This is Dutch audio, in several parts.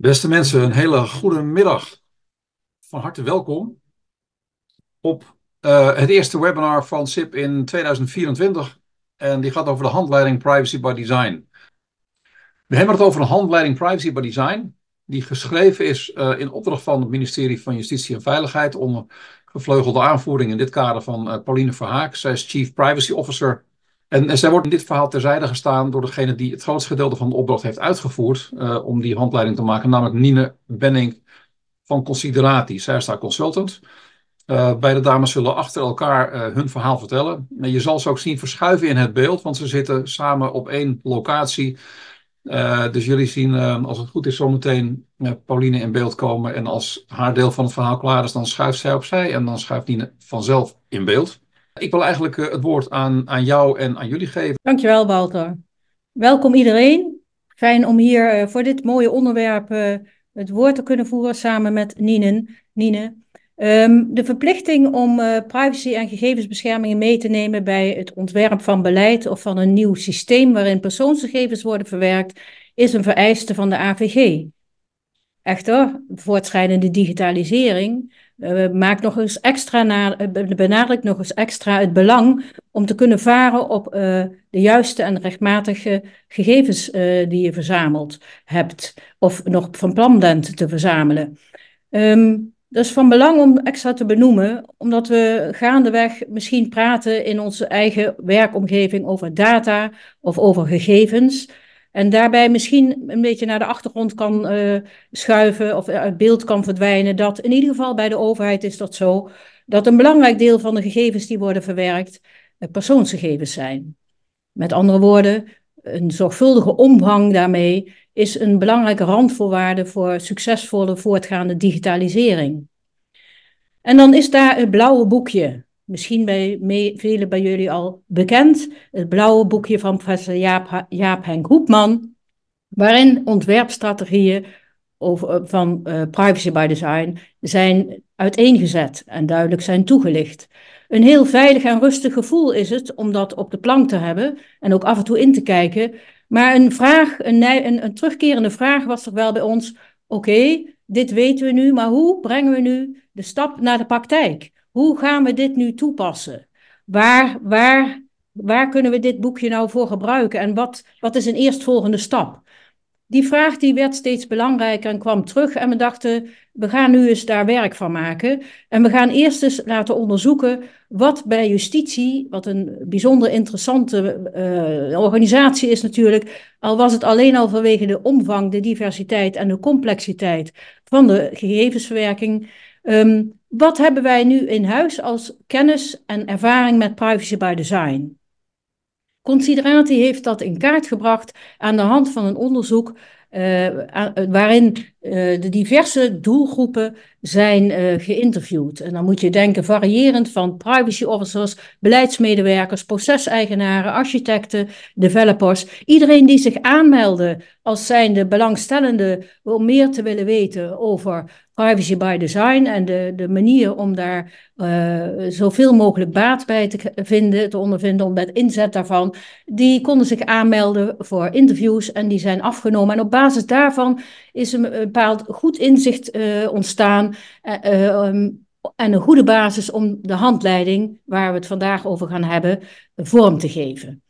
Beste mensen, een hele goede middag. Van harte welkom op eh, het eerste webinar van SIP in 2024. En die gaat over de handleiding Privacy by Design. We hebben het over een handleiding Privacy by Design, die geschreven is eh, in opdracht van het ministerie van Justitie en Veiligheid onder gevleugelde aanvoering in dit kader van eh, Pauline Verhaak. Zij is Chief Privacy Officer en, zij wordt in dit verhaal terzijde gestaan door degene die het grootste gedeelte van de opdracht heeft uitgevoerd eh, om die handleiding te maken, namelijk Nine Benning van Considerati. Zij is daar consultant. Eh, beide dames zullen achter elkaar eh, hun verhaal vertellen. En je zal ze ook zien verschuiven in het beeld, want ze zitten samen op één locatie. dus jullie zien, als het goed is, zometeen Pauline in beeld komen. En als haar deel van het verhaal klaar is, dan schuift zij opzij en dan schuift Nine vanzelf in beeld. Ik wil eigenlijk eh, het woord aan, aan jou en aan jullie geven. Dankjewel, Walter. Welkom iedereen. Fijn om hier eh, voor dit mooie onderwerp eh, het woord te kunnen voeren samen met Nienen. Nine. Ehm, de verplichting om privacy en gegevensbescherming mee te nemen bij het ontwerp van beleid of van een nieuw systeem waarin persoonsgegevens worden verwerkt, is een vereiste van de AVG. Echter, voortschrijdende digitalisering uh, eh, maak nog eens extra naar, eh, benadruk nog eens extra het belang om te kunnen varen op eh, de juiste en rechtmatige gegevens die je verzameld hebt, of nog van plan bent te verzamelen. Ehm, dat is van belang om extra te benoemen, omdat we gaandeweg misschien praten in onze eigen werkomgeving over data of over gegevens. En daarbij misschien een beetje naar de achtergrond kan eh, schuiven of het beeld kan verdwijnen. Dat in ieder geval bij de overheid is dat zo. Dat een belangrijk deel van de gegevens die worden verwerkt eh, persoonsgegevens zijn. Met andere woorden, een zorgvuldige omgang daarmee is een belangrijke randvoorwaarde voor succesvolle voortgaande digitalisering. En dan is daar het blauwe boekje misschien bij velen bij jullie al bekend, het blauwe boekje van professor Jaap, Jaap Henk Hoepman, waarin ontwerpstrategieën over, eh, van eh, privacy by design zijn uiteengezet en duidelijk zijn toegelicht. Een heel veilig en rustig gevoel is het om dat op de plank te hebben en ook af en toe in te kijken. Maar een vraag, een, een, terugkerende vraag was er wel bij ons: oké, dit weten we nu, maar hoe brengen we nu de stap naar de praktijk? hoe gaan we dit nu toepassen? Waar, waar, waar kunnen we dit boekje nou voor gebruiken? En wat, wat is een eerstvolgende stap? Die vraag die werd steeds belangrijker en kwam terug. En we dachten, we gaan nu eens daar werk van maken. En we gaan eerst eens laten onderzoeken wat bij justitie, wat een bijzonder interessante eh, organisatie is natuurlijk, al was het alleen al vanwege de omvang, de diversiteit en de complexiteit van de gegevensverwerking, ehm, wat hebben wij nu in huis als kennis en ervaring met privacy by design? Considerati heeft dat in kaart gebracht aan de hand van een onderzoek eh, waarin eh, de diverse doelgroepen zijn eh, geïnterviewd. En dan moet je denken variërend van privacy officers, beleidsmedewerkers, proceseigenaren, architecten, developers. Iedereen die zich aanmeldde als zijnde belangstellende om meer te willen weten over privacy by design en de, de manier om daar eh, zoveel mogelijk baat bij te vinden, te ondervinden, om met inzet daarvan, die konden zich aanmelden voor interviews en die zijn afgenomen. En op basis daarvan is een bepaald goed inzicht eh, ontstaan eh, eh, ehm, en een goede basis om de handleiding, waar we het vandaag over gaan hebben, vorm te geven.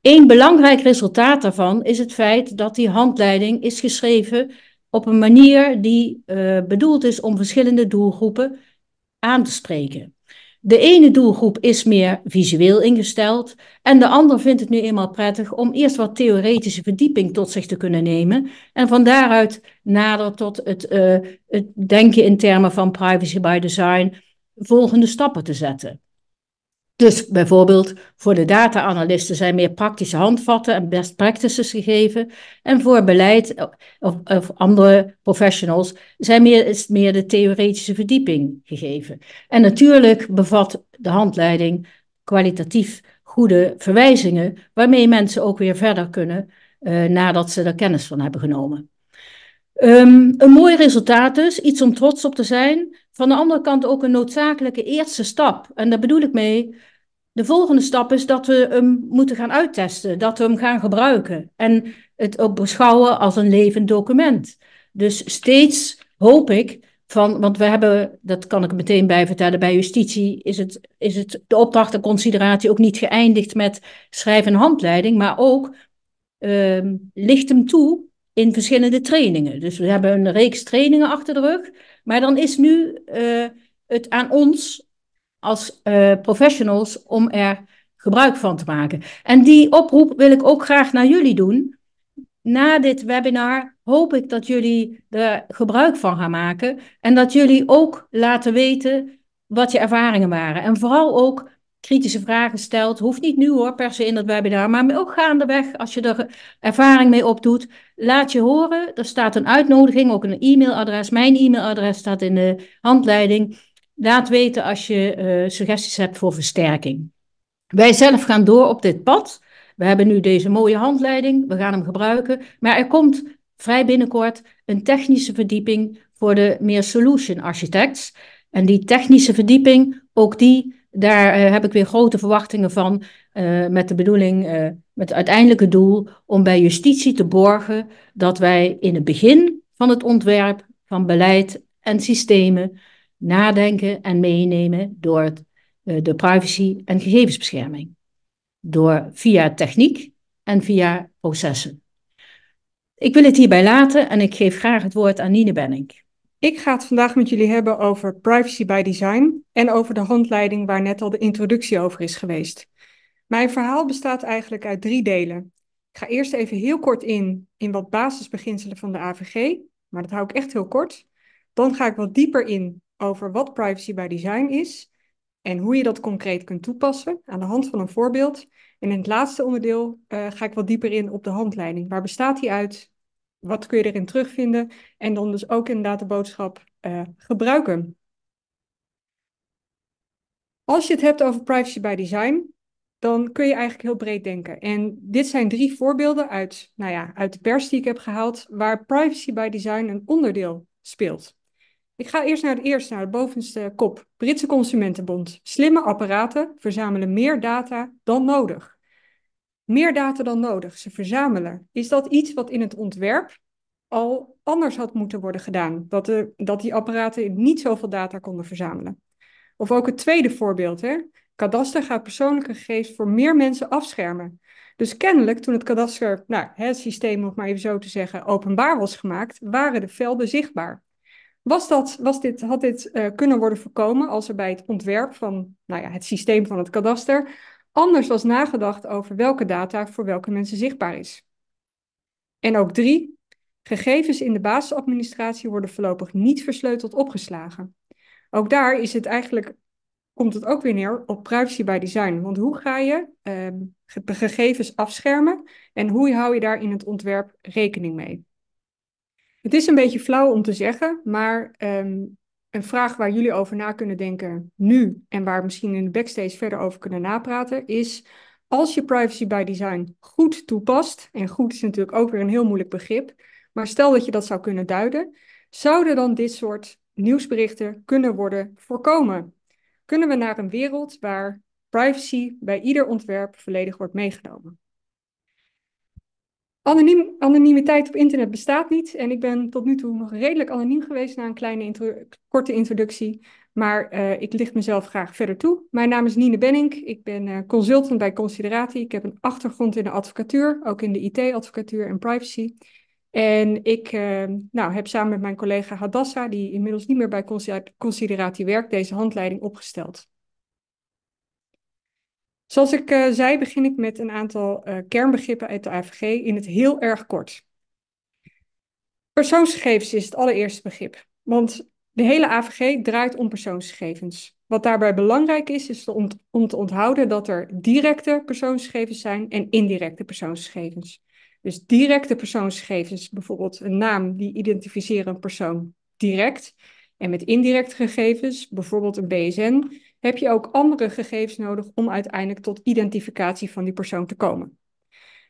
Een belangrijk resultaat daarvan is het feit dat die handleiding is geschreven op een manier die eh, bedoeld is om verschillende doelgroepen aan te spreken de ene doelgroep is meer visueel ingesteld en de ander vindt het nu eenmaal prettig om eerst wat theoretische verdieping tot zich te kunnen nemen en van daaruit nader tot het, eh, het denken in termen van privacy by design volgende stappen te zetten. Dus bijvoorbeeld voor de data-analysten zijn meer praktische handvatten en best practices gegeven. En voor beleid eh, of, of andere professionals zijn meer, is meer de theoretische verdieping gegeven. En natuurlijk bevat de handleiding kwalitatief goede verwijzingen, waarmee mensen ook weer verder kunnen eh, nadat ze er kennis van hebben genomen. Ehm, een mooi resultaat dus, iets om trots op te zijn van de andere kant ook een noodzakelijke eerste stap. En daar bedoel ik mee, de volgende stap is dat we hem moeten gaan uittesten, dat we hem gaan gebruiken en het ook beschouwen als een levend document. Dus steeds hoop ik van, want we hebben, dat kan ik meteen bij vertellen, bij justitie is, het, is het, de opdracht en consideratie ook niet geëindigd met schrijf een handleiding, maar ook uh, licht hem toe in verschillende trainingen. Dus we hebben een reeks trainingen achter de rug maar dan is nu eh, het aan ons als eh, professionals om er gebruik van te maken. En die oproep wil ik ook graag naar jullie doen. Na dit webinar hoop ik dat jullie er gebruik van gaan maken en dat jullie ook laten weten wat je ervaringen waren. En vooral ook kritische vragen stelt. Hoeft niet nu hoor, per se in dat webinar, maar ook gaandeweg als je er ervaring mee opdoet. Laat je horen, er staat een uitnodiging, ook een e-mailadres. Mijn e-mailadres staat in de handleiding. Laat weten als je eh, suggesties hebt voor versterking. Wij zelf gaan door op dit pad. We hebben nu deze mooie handleiding, we gaan hem gebruiken. Maar er komt vrij binnenkort een technische verdieping voor de meer solution architects. En die technische verdieping, ook die daar eh, heb ik weer grote verwachtingen van, eh, met de bedoeling, eh, met het uiteindelijke doel om bij justitie te borgen dat wij in het begin van het ontwerp van beleid en systemen nadenken en meenemen door de privacy- en gegevensbescherming. Door via techniek en via processen. Ik wil het hierbij laten en ik geef graag het woord aan Nine Benning. Ik ga het vandaag met jullie hebben over privacy by design en over de handleiding waar net al de introductie over is geweest. Mijn verhaal bestaat eigenlijk uit drie delen. Ik ga eerst even heel kort in in wat basisbeginselen van de AVG, maar dat hou ik echt heel kort. Dan ga ik wat dieper in over wat privacy by design is en hoe je dat concreet kunt toepassen aan de hand van een voorbeeld. En in het laatste onderdeel eh, ga ik wat dieper in op de handleiding. Waar bestaat die uit? wat kun je erin terugvinden? En dan dus ook in de boodschap eh, gebruiken. Als je het hebt over privacy by design, dan kun je eigenlijk heel breed denken. En dit zijn drie voorbeelden uit, nou ja, uit de pers die ik heb gehaald, waar privacy by design een onderdeel speelt. Ik ga eerst naar het eerste, naar de bovenste kop. Britse Consumentenbond. Slimme apparaten verzamelen meer data dan nodig meer data dan nodig. Ze verzamelen. Is dat iets wat in het ontwerp al anders had moeten worden gedaan? Dat, de, dat die apparaten niet zoveel data konden verzamelen. Of ook het tweede voorbeeld. Hè? Kadaster gaat persoonlijke gegevens voor meer mensen afschermen. Dus kennelijk, toen het kadaster, nou, het systeem om maar even zo te zeggen, openbaar was gemaakt, waren de velden zichtbaar. Was dat, was dit, had dit eh, kunnen worden voorkomen als er bij het ontwerp van nou ja, het systeem van het kadaster Anders was nagedacht over welke data voor welke mensen zichtbaar is. En ook drie, gegevens in de basisadministratie worden voorlopig niet versleuteld opgeslagen. Ook daar is het eigenlijk, komt het ook weer neer op privacy by design. Want hoe ga je ehm, de gegevens afschermen en hoe hou je daar in het ontwerp rekening mee? Het is een beetje flauw om te zeggen, maar ehm, een vraag waar jullie over na kunnen denken nu en waar we misschien in de backstage verder over kunnen napraten, is als je privacy by design goed toepast, en goed is natuurlijk ook weer een heel moeilijk begrip, maar stel dat je dat zou kunnen duiden, zouden dan dit soort nieuwsberichten kunnen worden voorkomen? Kunnen we naar een wereld waar privacy bij ieder ontwerp volledig wordt meegenomen? Anoniem, anonimiteit op internet bestaat niet. En ik ben tot nu toe nog redelijk anoniem geweest na een kleine korte introductie. Maar eh, ik licht mezelf graag verder toe. Mijn naam is Nine Benning, Ik ben eh, consultant bij Consideratie. Ik heb een achtergrond in de advocatuur, ook in de IT-advocatuur en privacy. En ik eh, nou, heb samen met mijn collega Hadassa, die inmiddels niet meer bij Consideratie werkt, deze handleiding opgesteld. Zoals ik eh, zei, begin ik met een aantal eh, kernbegrippen uit de AVG in het heel erg kort. Persoonsgegevens is het allereerste begrip, want de hele AVG draait om persoonsgegevens. Wat daarbij belangrijk is, is om te onthouden dat er directe persoonsgegevens zijn en indirecte persoonsgegevens. Dus directe persoonsgegevens, bijvoorbeeld een naam, die identificeren een persoon direct. En met indirecte gegevens, bijvoorbeeld een BSN, heb je ook andere gegevens nodig om uiteindelijk tot identificatie van die persoon te komen.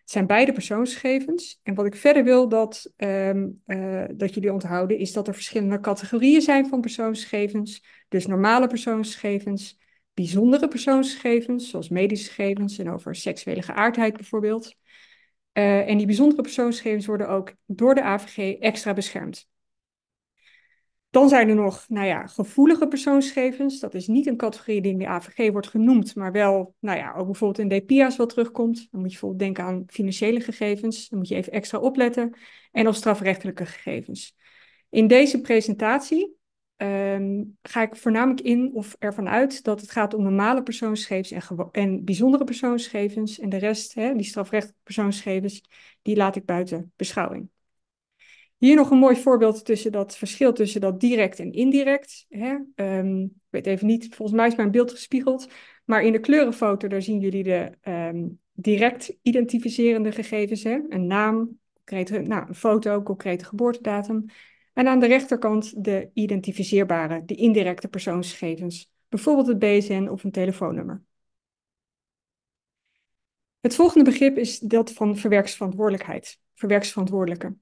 Het zijn beide persoonsgegevens. En wat ik verder wil dat, ehm, eh, dat jullie onthouden, is dat er verschillende categorieën zijn van persoonsgegevens. Dus normale persoonsgegevens, bijzondere persoonsgegevens, zoals medische gegevens en over seksuele geaardheid bijvoorbeeld. Eh, en die bijzondere persoonsgegevens worden ook door de AVG extra beschermd. Dan zijn er nog nou ja, gevoelige persoonsgegevens. Dat is niet een categorie die in de AVG wordt genoemd, maar wel nou ja, ook bijvoorbeeld in DPIA's wat terugkomt. Dan moet je bijvoorbeeld denken aan financiële gegevens. Dan moet je even extra opletten. En of strafrechtelijke gegevens. In deze presentatie ehm, ga ik voornamelijk in of ervan uit dat het gaat om normale persoonsgegevens en, en bijzondere persoonsgegevens. En de rest, hè, die strafrechtelijke persoonsgegevens, die laat ik buiten beschouwing. Hier nog een mooi voorbeeld tussen dat verschil tussen dat direct en indirect. Hè? Ehm, ik weet even niet, volgens mij is mijn beeld gespiegeld. Maar in de kleurenfoto, daar zien jullie de ehm, direct identificerende gegevens. Hè? Een naam, concrete, nou, een foto, concrete geboortedatum. En aan de rechterkant de identificeerbare, de indirecte persoonsgegevens. Bijvoorbeeld het BSN of een telefoonnummer. Het volgende begrip is dat van verwerksverantwoordelijkheid, verwerksverantwoordelijke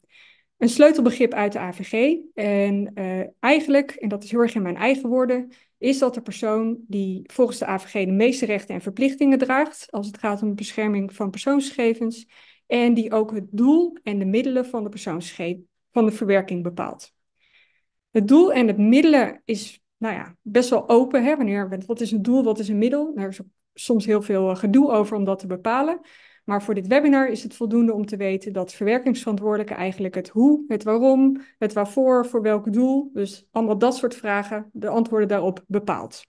een sleutelbegrip uit de AVG. En eh, eigenlijk, en dat is heel erg in mijn eigen woorden, is dat de persoon die volgens de AVG de meeste rechten en verplichtingen draagt als het gaat om de bescherming van persoonsgegevens en die ook het doel en de middelen van de persoonsgegevens van de verwerking bepaalt. Het doel en het middelen is nou ja, best wel open. Hè? Wanneer, wat is een doel, wat is een middel? Daar is soms heel veel eh, gedoe over om dat te bepalen. Maar voor dit webinar is het voldoende om te weten dat verwerkingsverantwoordelijke eigenlijk het hoe, het waarom, het waarvoor, voor welk doel, dus allemaal dat soort vragen, de antwoorden daarop bepaalt.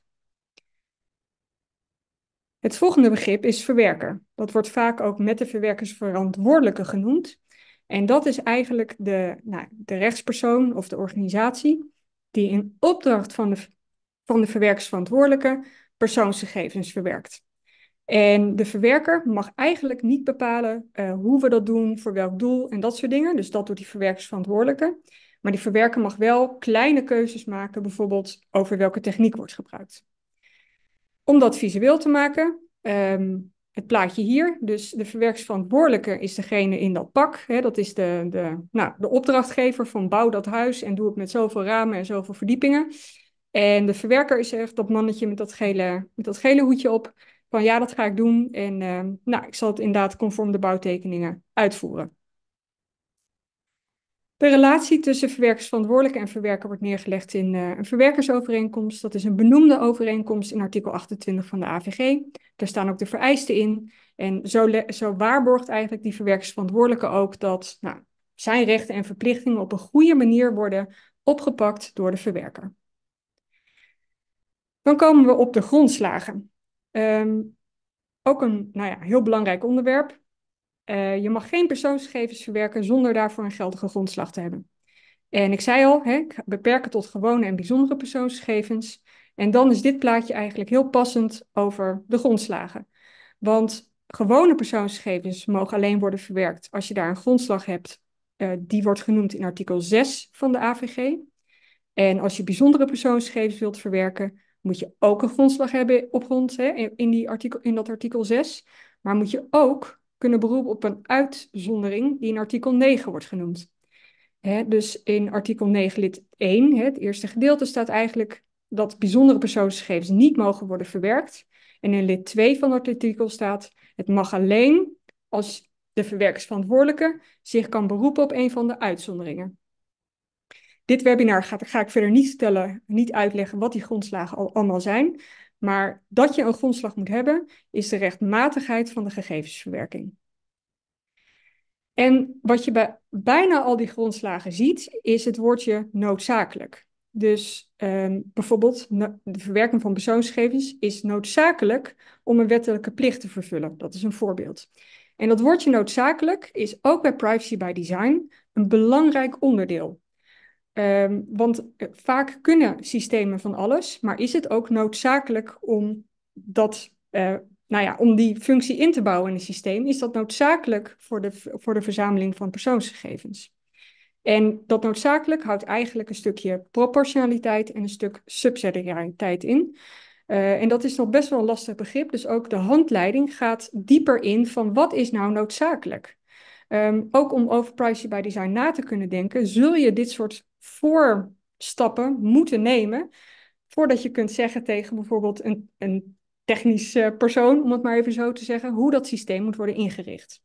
Het volgende begrip is verwerker. Dat wordt vaak ook met de verwerkersverantwoordelijke genoemd. En dat is eigenlijk de, nou, de rechtspersoon of de organisatie die in opdracht van de, van de verwerkersverantwoordelijke persoonsgegevens verwerkt. En de verwerker mag eigenlijk niet bepalen eh, hoe we dat doen, voor welk doel en dat soort dingen. Dus dat doet die verwerkersverantwoordelijke. Maar die verwerker mag wel kleine keuzes maken, bijvoorbeeld over welke techniek wordt gebruikt. Om dat visueel te maken, ehm, het plaatje hier. Dus de verwerkersverantwoordelijke is degene in dat pak. Hè, dat is de, de, nou, de opdrachtgever van bouw dat huis en doe het met zoveel ramen en zoveel verdiepingen. En de verwerker is echt dat mannetje met dat gele, met dat gele hoedje op van ja, dat ga ik doen. En eh, nou, ik zal het inderdaad conform de bouwtekeningen uitvoeren. De relatie tussen verwerkersverantwoordelijke en verwerker wordt neergelegd in eh, een verwerkersovereenkomst. Dat is een benoemde overeenkomst in artikel 28 van de AVG. Daar staan ook de vereisten in. En zo, zo waarborgt eigenlijk die verwerkersverantwoordelijke ook dat nou, zijn rechten en verplichtingen op een goede manier worden opgepakt door de verwerker. Dan komen we op de grondslagen. Um, ook een nou ja, heel belangrijk onderwerp. Eh, je mag geen persoonsgegevens verwerken zonder daarvoor een geldige grondslag te hebben. En ik zei al, hè, ik beperk het tot gewone en bijzondere persoonsgegevens. En dan is dit plaatje eigenlijk heel passend over de grondslagen. Want gewone persoonsgegevens mogen alleen worden verwerkt als je daar een grondslag hebt. Eh, die wordt genoemd in artikel 6 van de AVG. En als je bijzondere persoonsgegevens wilt verwerken, moet je ook een grondslag hebben op grond hè, in, die artikel, in dat artikel 6. Maar moet je ook kunnen beroepen op een uitzondering die in artikel 9 wordt genoemd. Hè, dus in artikel 9 lid 1, hè, het eerste gedeelte, staat eigenlijk dat bijzondere persoonsgegevens niet mogen worden verwerkt. En in lid 2 van dat artikel staat, het mag alleen als de verwerkersverantwoordelijke zich kan beroepen op een van de uitzonderingen. Dit webinar ga, ga ik verder niet vertellen, niet uitleggen wat die grondslagen al allemaal zijn. Maar dat je een grondslag moet hebben, is de rechtmatigheid van de gegevensverwerking. En wat je bij bijna al die grondslagen ziet, is het woordje noodzakelijk. Dus ehm, bijvoorbeeld de verwerking van persoonsgegevens is noodzakelijk om een wettelijke plicht te vervullen. Dat is een voorbeeld. En dat woordje noodzakelijk is ook bij privacy by design een belangrijk onderdeel. Ehm, want eh, vaak kunnen systemen van alles, maar is het ook noodzakelijk om dat, eh, nou ja, om die functie in te bouwen in een systeem? Is dat noodzakelijk voor de, voor de verzameling van persoonsgegevens? En dat noodzakelijk houdt eigenlijk een stukje proportionaliteit en een stuk subsidiariteit in. Eh, en dat is nog best wel een lastig begrip. Dus ook de handleiding gaat dieper in van wat is nou noodzakelijk. Ehm, ook om over privacy by design na te kunnen denken, zul je dit soort voorstappen moeten nemen. Voordat je kunt zeggen tegen bijvoorbeeld een, een technisch persoon, om het maar even zo te zeggen, hoe dat systeem moet worden ingericht.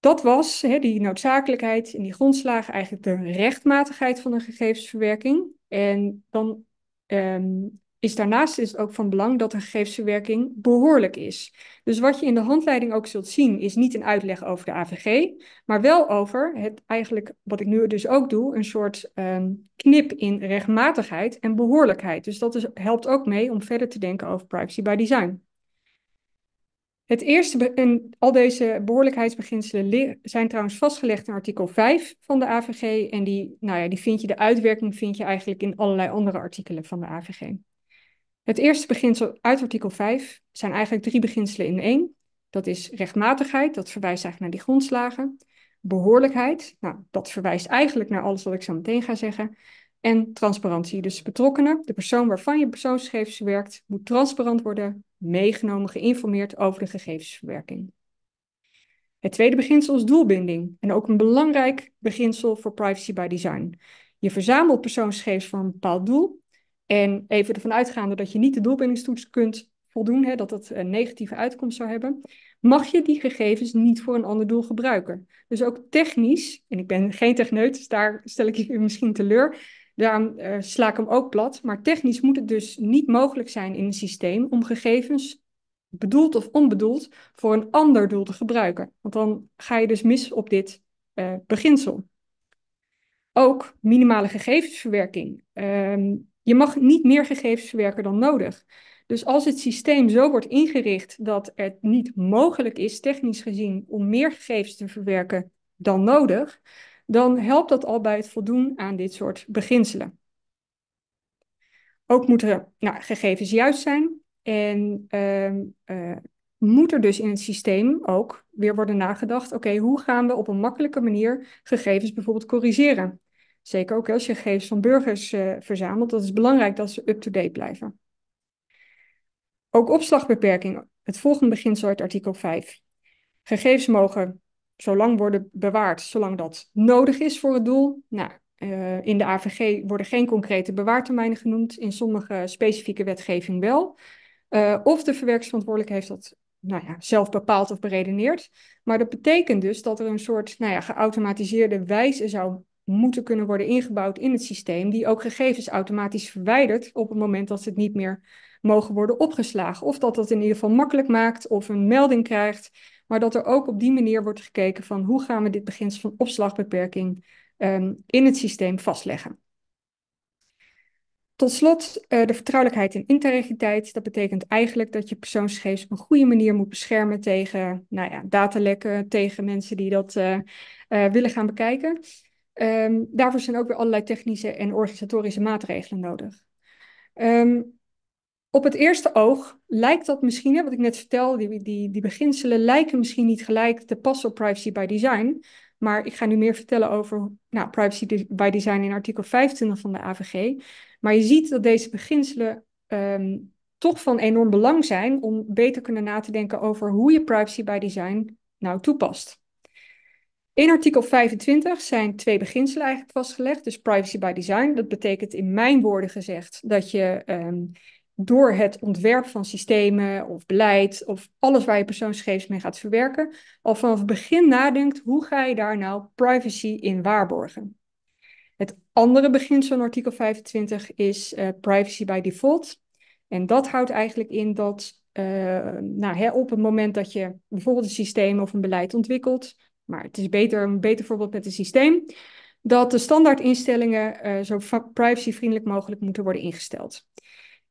Dat was die noodzakelijkheid en die grondslagen eigenlijk de rechtmatigheid van een gegevensverwerking. En dan um, is daarnaast is dus het ook van belang dat de gegevensverwerking behoorlijk is. Dus wat je in de handleiding ook zult zien, is niet een uitleg over de AVG, maar wel over het eigenlijk, wat ik nu dus ook doe, een soort ehm, knip in rechtmatigheid en behoorlijkheid. Dus dat helpt ook mee om verder te denken over privacy by design. Het eerste, en al deze behoorlijkheidsbeginselen zijn trouwens vastgelegd in artikel 5 van de AVG. En die, nou ja, die vind je, de uitwerking vind je eigenlijk in allerlei andere artikelen van de AVG. Het eerste beginsel uit artikel 5 zijn eigenlijk drie beginselen in één. Dat is rechtmatigheid, dat verwijst eigenlijk naar die grondslagen. Behoorlijkheid, nou, dat verwijst eigenlijk naar alles wat ik zo meteen ga zeggen. En transparantie, dus betrokkenen, de persoon waarvan je persoonsgegevens werkt, moet transparant worden meegenomen, geïnformeerd over de gegevensverwerking. Het tweede beginsel is doelbinding en ook een belangrijk beginsel voor privacy by design. Je verzamelt persoonsgegevens voor een bepaald doel en even ervan uitgaande dat je niet de doelbindingstoets kunt voldoen, hè, dat dat een eh, negatieve uitkomst zou hebben, mag je die gegevens niet voor een ander doel gebruiken. Dus ook technisch, en ik ben geen techneut, dus daar stel ik je misschien teleur, daar eh, sla ik hem ook plat, maar technisch moet het dus niet mogelijk zijn in een systeem om gegevens bedoeld of onbedoeld voor een ander doel te gebruiken. Want dan ga je dus mis op dit eh, beginsel. Ook minimale gegevensverwerking. Ehm, je mag niet meer gegevens verwerken dan nodig. Dus als het systeem zo wordt ingericht dat het niet mogelijk is, technisch gezien, om meer gegevens te verwerken dan nodig, dan helpt dat al bij het voldoen aan dit soort beginselen. Ook moeten nou, gegevens juist zijn en ehm, eh, moet er dus in het systeem ook weer worden nagedacht, oké, hoe gaan we op een makkelijke manier gegevens bijvoorbeeld corrigeren? Zeker ook als je gegevens van burgers eh, verzamelt. Dat is belangrijk dat ze up-to-date blijven. Ook opslagbeperking. Het volgende beginsel uit artikel 5. Gegevens mogen zolang worden bewaard, zolang dat nodig is voor het doel. Nou, eh, in de AVG worden geen concrete bewaartermijnen genoemd, in sommige specifieke wetgeving wel. Eh, of de verwerksverantwoordelijke heeft dat nou ja, zelf bepaald of beredeneerd. Maar dat betekent dus dat er een soort nou ja, geautomatiseerde wijze zou moeten kunnen worden ingebouwd in het systeem, die ook gegevens automatisch verwijdert op het moment dat ze niet meer mogen worden opgeslagen. Of dat dat in ieder geval makkelijk maakt of een melding krijgt, maar dat er ook op die manier wordt gekeken van hoe gaan we dit beginsel van opslagbeperking ehm, in het systeem vastleggen. Tot slot eh, de vertrouwelijkheid en integriteit. Dat betekent eigenlijk dat je persoonsgegevens op een goede manier moet beschermen tegen nou ja, datalekken, tegen mensen die dat eh, eh, willen gaan bekijken. Ehm, daarvoor zijn ook weer allerlei technische en organisatorische maatregelen nodig. Ehm, op het eerste oog lijkt dat misschien, wat ik net vertelde, die, die, die beginselen lijken misschien niet gelijk te passen op privacy by design. Maar ik ga nu meer vertellen over nou, privacy by design in artikel 25 van de AVG. Maar je ziet dat deze beginselen ehm, toch van enorm belang zijn om beter kunnen na te denken over hoe je privacy by design nou toepast. In artikel 25 zijn twee beginselen eigenlijk vastgelegd. Dus privacy by design. Dat betekent in mijn woorden gezegd dat je ehm, door het ontwerp van systemen of beleid of alles waar je persoonsgegevens mee gaat verwerken, al vanaf het begin nadenkt hoe ga je daar nou privacy in waarborgen. Het andere beginsel van artikel 25 is eh, privacy by default. En dat houdt eigenlijk in dat uh, op het moment dat je bijvoorbeeld een systeem of een beleid ontwikkelt, maar het is beter, een beter voorbeeld met het systeem, dat de standaardinstellingen uh, zo privacyvriendelijk mogelijk moeten worden ingesteld.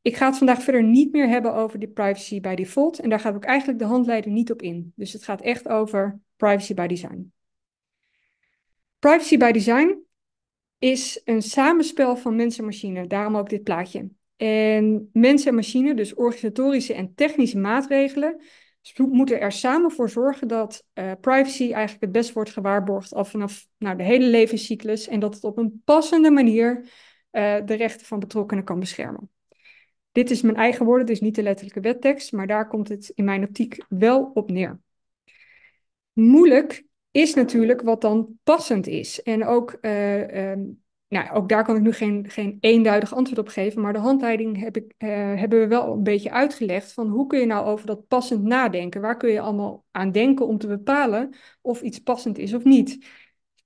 Ik ga het vandaag verder niet meer hebben over de privacy by default en daar gaat ook eigenlijk de handleiding niet op in. Dus het gaat echt over privacy by design. Privacy by design is een samenspel van mens en machine, daarom ook dit plaatje. En mens en machine, dus organisatorische en technische maatregelen, dus we moeten er samen voor zorgen dat eh, privacy eigenlijk het best wordt gewaarborgd al vanaf nou, de hele levenscyclus en dat het op een passende manier eh, de rechten van betrokkenen kan beschermen. Dit is mijn eigen woorden, dus niet de letterlijke wettekst, maar daar komt het in mijn optiek wel op neer. Moeilijk is natuurlijk wat dan passend is. En ook eh, ehm, nou, ook daar kan ik nu geen, geen eenduidig antwoord op geven, maar de handleiding heb ik, eh, hebben we wel een beetje uitgelegd van hoe kun je nou over dat passend nadenken? Waar kun je allemaal aan denken om te bepalen of iets passend is of niet?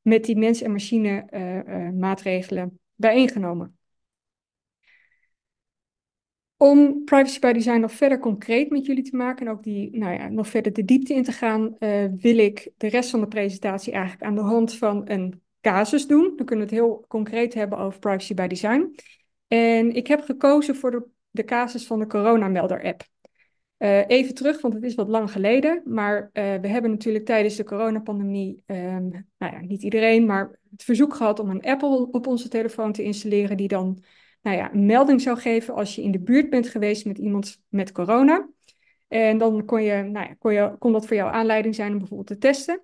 Met die mens- en machine-maatregelen eh, eh, uh, uh, bijeengenomen. Om privacy by design nog verder concreet met jullie te maken en ook die, nou ja, nog verder de diepte in te gaan, wil ik de rest van de presentatie eigenlijk aan de hand van een casus doen. Dan kunnen we het heel concreet hebben over privacy by design. En ik heb gekozen voor de, de casus van de coronamelder-app. Eh, even terug, want het is wat lang geleden. Maar eh, we hebben natuurlijk tijdens de coronapandemie, ehm, nou ja, niet iedereen, maar het verzoek gehad om een app op onze telefoon te installeren. Die dan nou ja, een melding zou geven als je in de buurt bent geweest met iemand met corona. En dan kon, je, nou ja, kon, je, kon dat voor jou aanleiding zijn om bijvoorbeeld te testen.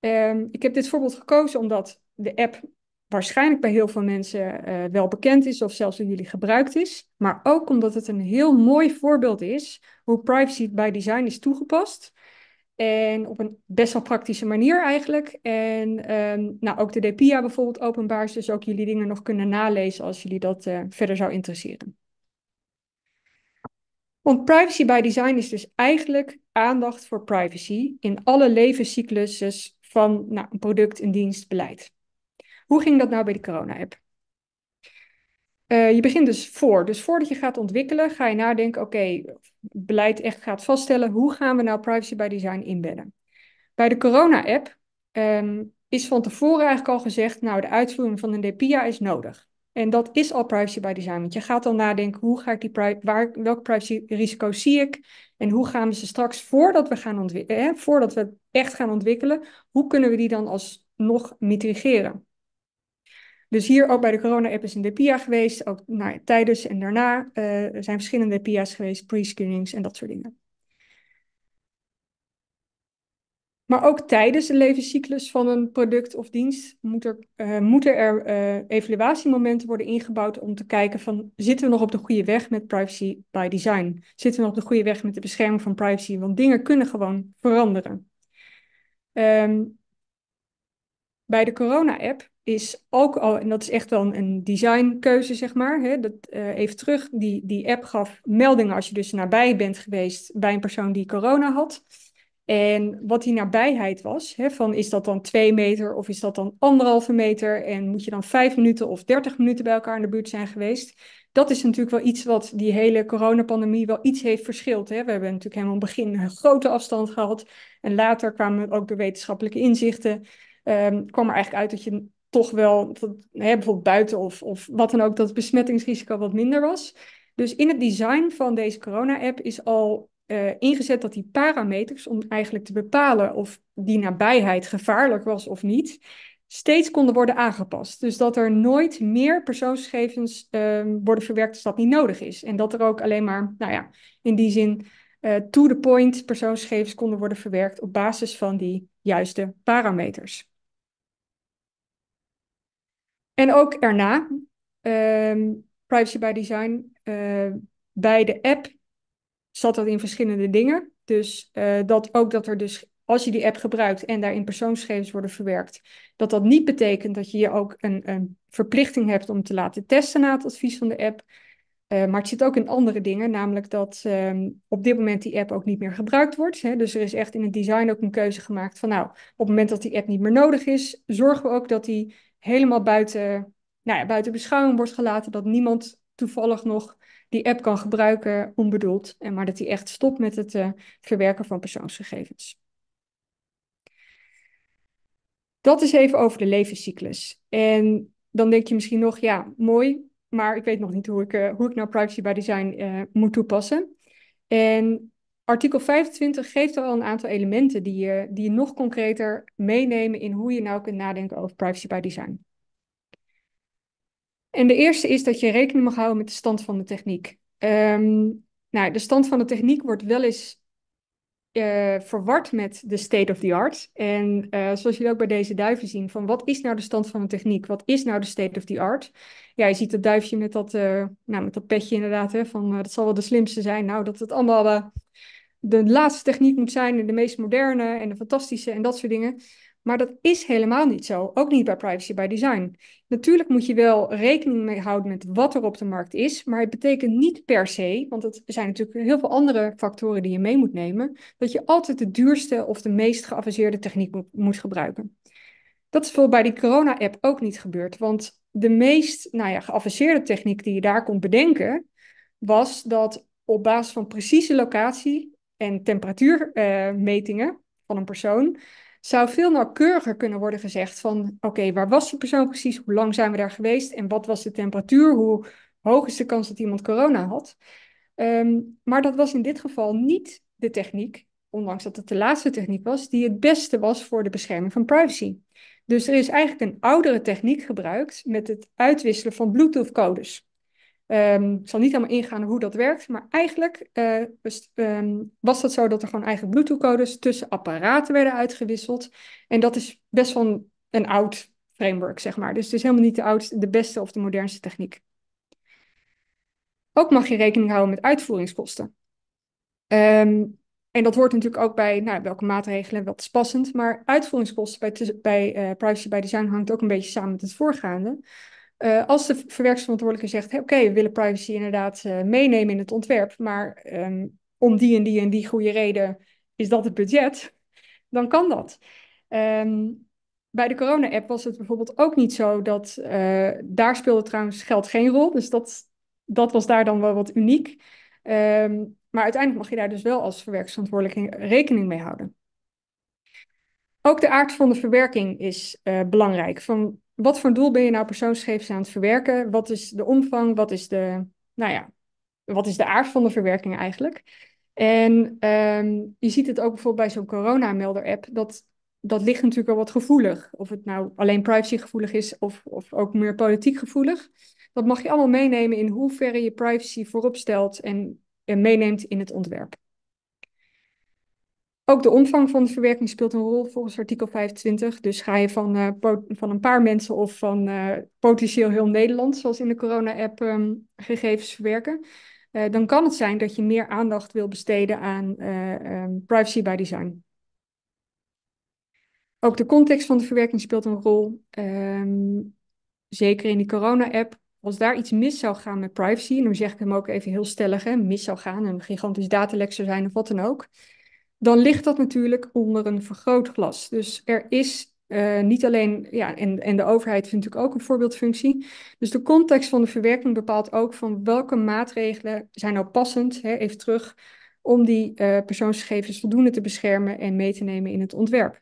Ehm, ik heb dit voorbeeld gekozen omdat de app waarschijnlijk bij heel veel mensen eh, wel bekend is of zelfs door jullie gebruikt is. Maar ook omdat het een heel mooi voorbeeld is hoe privacy by design is toegepast. En op een best wel praktische manier eigenlijk. En ehm, nou, ook de DPIA bijvoorbeeld openbaar is, dus ook jullie dingen nog kunnen nalezen als jullie dat eh, verder zou interesseren. Want privacy by design is dus eigenlijk aandacht voor privacy in alle levenscyclussen van nou, een product, een dienst, beleid. Hoe ging dat nou bij de corona-app? Eh, je begint dus voor. Dus voordat je gaat ontwikkelen, ga je nadenken: oké, beleid echt gaat vaststellen. Hoe gaan we nou privacy by design inbedden? Bij de corona-app ehm, is van tevoren eigenlijk al gezegd: nou, de uitvoering van een DPIA is nodig. En dat is al privacy by design. Want je gaat al nadenken, hoe ga ik die waar, welk privacy-risico's zie ik? En hoe gaan we ze straks, voordat we, gaan hè, voordat we echt gaan ontwikkelen, hoe kunnen we die dan alsnog mitigeren? Dus hier ook bij de corona-app is een DPIA geweest. Ook nou, tijdens en daarna uh, zijn verschillende DPIA's geweest, pre-screenings en dat soort dingen. Maar ook tijdens de levenscyclus van een product of dienst moet er, uh, moeten er eh, evaluatiemomenten worden ingebouwd om te kijken van zitten we nog op de goede weg met privacy by design? Zitten we nog op de goede weg met de bescherming van privacy? Want dingen kunnen gewoon veranderen. Ehm, bij de corona-app is ook al, en dat is echt wel een designkeuze, zeg maar. Hè, dat, eh, even terug, die, die app gaf meldingen als je dus nabij bent geweest bij een persoon die corona had. En wat die nabijheid was, hè, van is dat dan twee meter of is dat dan anderhalve meter en moet je dan vijf minuten of dertig minuten bij elkaar in de buurt zijn geweest, dat is natuurlijk wel iets wat die hele coronapandemie wel iets heeft verschild. Hè. We hebben natuurlijk helemaal in het begin een grote afstand gehad en later kwamen ook de wetenschappelijke inzichten, um, kwam er eigenlijk uit dat je toch wel, hè, bijvoorbeeld buiten of, of wat dan ook, dat het besmettingsrisico wat minder was. Dus in het design van deze corona-app is al eh, ingezet dat die parameters, om eigenlijk te bepalen of die nabijheid gevaarlijk was of niet, steeds konden worden aangepast. Dus dat er nooit meer persoonsgegevens ehm, worden verwerkt als dat niet nodig is. En dat er ook alleen maar, nou ja, in die zin eh, to the point persoonsgegevens konden worden verwerkt op basis van die juiste parameters. En ook erna, ehm, privacy by design, eh, bij de app zat dat in verschillende dingen. Dus eh, dat ook dat er dus, als je die app gebruikt en daarin persoonsgegevens worden verwerkt, dat dat niet betekent dat je je ook een, een verplichting hebt om te laten testen na het advies van de app. Eh, maar het zit ook in andere dingen, namelijk dat ehm, op dit moment die app ook niet meer gebruikt wordt. Hè? Dus er is echt in het design ook een keuze gemaakt van nou, op het moment dat die app niet meer nodig is, zorgen we ook dat die helemaal buiten, nou ja, buiten beschouwing wordt gelaten, dat niemand toevallig nog die app kan gebruiken onbedoeld, en maar dat hij echt stopt met het eh, verwerken van persoonsgegevens. Dat is even over de levenscyclus. En dan denk je misschien nog, ja, mooi, maar ik weet nog niet hoe ik, eh, hoe ik nou privacy by design eh, moet toepassen. En artikel 25 geeft al een aantal elementen die je, die je nog concreter meenemen in hoe je nou kunt nadenken over privacy by design. En de eerste is dat je rekening mag houden met de stand van de techniek. Ehm, nou, de stand van de techniek wordt wel eens uh, verward met de state of the art. En eh, zoals jullie ook bij deze duiven zien, van wat is nou de stand van de techniek? Wat is nou de state of the art? Ja, je ziet dat duifje met dat, eh, nou, met dat petje inderdaad, hè, van dat zal wel de slimste zijn. Nou, dat het allemaal de laatste techniek moet zijn en de meest moderne en de fantastische en dat soort dingen. Maar dat is helemaal niet zo, ook niet bij privacy by design. Natuurlijk moet je wel rekening mee houden met wat er op de markt is, maar het betekent niet per se, want er zijn natuurlijk heel veel andere factoren die je mee moet nemen, dat je altijd de duurste of de meest geavanceerde techniek moet, gebruiken. Dat is bijvoorbeeld bij die corona-app ook niet gebeurd, want de meest nou ja, geavanceerde techniek die je daar kon bedenken, was dat op basis van precieze locatie en temperatuurmetingen van een persoon, zou veel nauwkeuriger kunnen worden gezegd van oké, waar was die persoon precies? Hoe lang zijn we daar geweest? En wat was de temperatuur? Hoe hoog is de kans dat iemand corona had? Ehm, maar dat was in dit geval niet de techniek, ondanks dat het de laatste techniek was, die het beste was voor de bescherming van privacy. Dus er is eigenlijk een oudere techniek gebruikt met het uitwisselen van Bluetooth-codes. Ehm, ik zal niet helemaal ingaan hoe dat werkt, maar eigenlijk eh, ehm, was dat zo dat er gewoon eigen Bluetooth-codes tussen apparaten werden uitgewisseld. En dat is best wel een, oud framework, zeg maar. Dus het is helemaal niet de oudste, de beste of de modernste techniek. Ook mag je rekening houden met uitvoeringskosten. Ehm, en dat hoort natuurlijk ook bij nou, welke maatregelen, wat is passend. Maar uitvoeringskosten bij, bij eh, privacy by design hangt ook een beetje samen met het voorgaande. Eh, als de verwerksverantwoordelijke zegt, oké, we willen privacy inderdaad eh, meenemen in het ontwerp, maar ehm, om die en die en die goede reden is dat het budget, dan kan dat. Ehm, bij de corona-app was het bijvoorbeeld ook niet zo dat, eh, daar speelde trouwens geld geen rol, dus dat, dat was daar dan wel wat uniek. Ehm, maar uiteindelijk mag je daar dus wel als verwerksverantwoordelijke rekening mee houden. Ook de aard van de verwerking is belangrijk. Van wat voor doel ben je nou persoonsgegevens aan het verwerken? Wat is de omvang? Wat is de, nou ja, wat is de aard van de verwerking eigenlijk? En ehm, je ziet het ook bijvoorbeeld bij zo'n coronamelder-app, dat, dat ligt natuurlijk al wat gevoelig. Of het nou alleen privacygevoelig is of, of ook meer politiek gevoelig. Dat mag je allemaal meenemen in hoeverre je privacy voorop stelt en meeneemt in het ontwerp. Ook de omvang van de verwerking speelt een rol volgens artikel 25. Dus ga je van, eh, van een paar mensen of van uh, potentieel heel Nederland, zoals in de corona-app, ehm, gegevens verwerken, eh, dan kan het zijn dat je meer aandacht wil besteden aan ehm, privacy by design. Ook de context van de verwerking speelt een rol. Ehm, zeker in die corona-app. Als daar iets mis zou gaan met privacy, en dan zeg ik hem ook even heel stellig, hè, mis zou gaan, een gigantisch datalek zou zijn of wat dan ook dan ligt dat natuurlijk onder een vergrootglas. Dus er is eh, niet alleen, ja, en, en de overheid vindt natuurlijk ook een voorbeeldfunctie. Dus de context van de verwerking bepaalt ook van welke maatregelen zijn nou passend, hè, even terug, om die uh, persoonsgegevens voldoende te beschermen en mee te nemen in het ontwerp.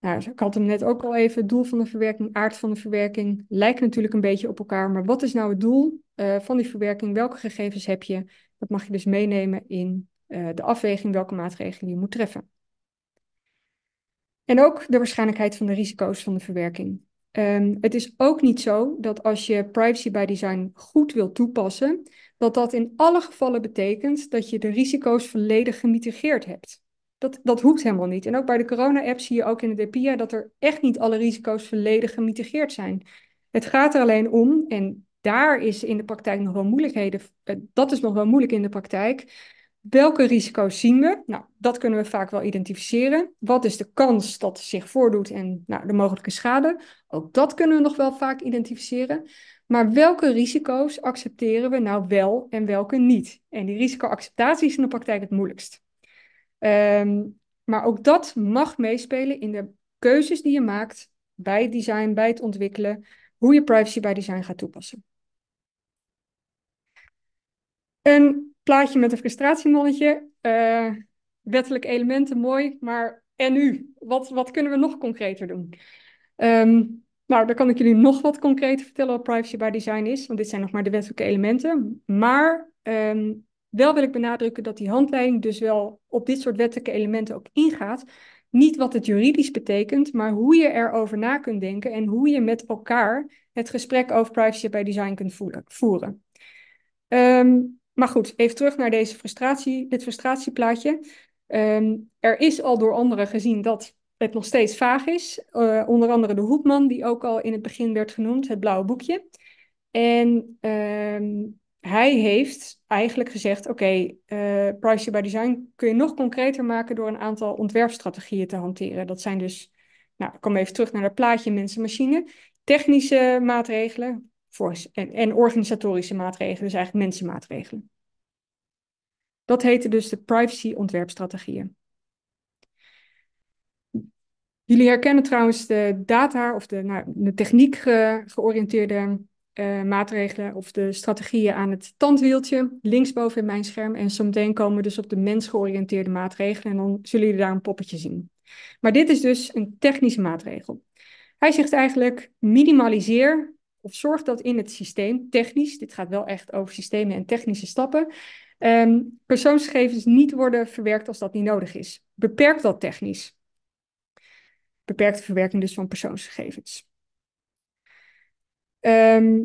Nou, dus ik had hem net ook al even, doel van de verwerking, aard van de verwerking, lijkt natuurlijk een beetje op elkaar, maar wat is nou het doel eh, van die verwerking? Welke gegevens heb je? Dat mag je dus meenemen in eh, de afweging welke maatregelen je moet treffen. En ook de waarschijnlijkheid van de risico's van de verwerking. Ehm, het is ook niet zo dat als je privacy by design goed wil toepassen, dat dat in alle gevallen betekent dat je de risico's volledig gemitigeerd hebt. Dat, dat hoeft helemaal niet. En ook bij de corona-app zie je ook in de DPIA dat er echt niet alle risico's volledig gemitigeerd zijn. Het gaat er alleen om, en daar is in de praktijk nog wel moeilijkheden, eh, dat is nog wel moeilijk in de praktijk, Welke risico's zien we? Nou, dat kunnen we vaak wel identificeren. Wat is de kans dat zich voordoet en nou, de mogelijke schade? Ook dat kunnen we nog wel vaak identificeren. Maar welke risico's accepteren we nou wel en welke niet? En die risicoacceptatie is in de praktijk het moeilijkst. Ehm, maar ook dat mag meespelen in de keuzes die je maakt bij het design, bij het ontwikkelen, hoe je privacy bij design gaat toepassen plaatje met een frustratiemonnetje. Eh, wettelijke elementen, mooi, maar en nu? Wat, wat kunnen we nog concreter doen? Um, nou, dan kan ik jullie nog wat concreter vertellen wat privacy by design is, want dit zijn nog maar de wettelijke elementen. Maar ehm, wel wil ik benadrukken dat die handleiding dus wel op dit soort wettelijke elementen ook ingaat. Niet wat het juridisch betekent, maar hoe je erover na kunt denken en hoe je met elkaar het gesprek over privacy by design kunt voeren. Um, maar goed, even terug naar deze frustratie, dit frustratieplaatje. Ehm, er is al door anderen gezien dat het nog steeds vaag is. Eh, onder andere de Hoepman, die ook al in het begin werd genoemd, het blauwe boekje. En ehm, hij heeft eigenlijk gezegd: oké, okay, uh, eh, by design kun je nog concreter maken door een aantal ontwerpstrategieën te hanteren. Dat zijn dus, nou, ik kom even terug naar dat plaatje mensen-machine. Technische maatregelen, voor, en, en organisatorische maatregelen, dus eigenlijk mensenmaatregelen. Dat heette dus de privacy-ontwerpstrategieën. Jullie herkennen trouwens de data of de, nou, de techniek georiënteerde eh, maatregelen of de strategieën aan het tandwieltje linksboven in mijn scherm. En zometeen komen we dus op de mens georiënteerde maatregelen en dan zullen jullie daar een poppetje zien. Maar dit is dus een technische maatregel. Hij zegt eigenlijk minimaliseer of zorg dat in het systeem, technisch, dit gaat wel echt over systemen en technische stappen, ehm, persoonsgegevens niet worden verwerkt als dat niet nodig is. Beperk dat technisch. Beperkte verwerking dus van persoonsgegevens. Ehm,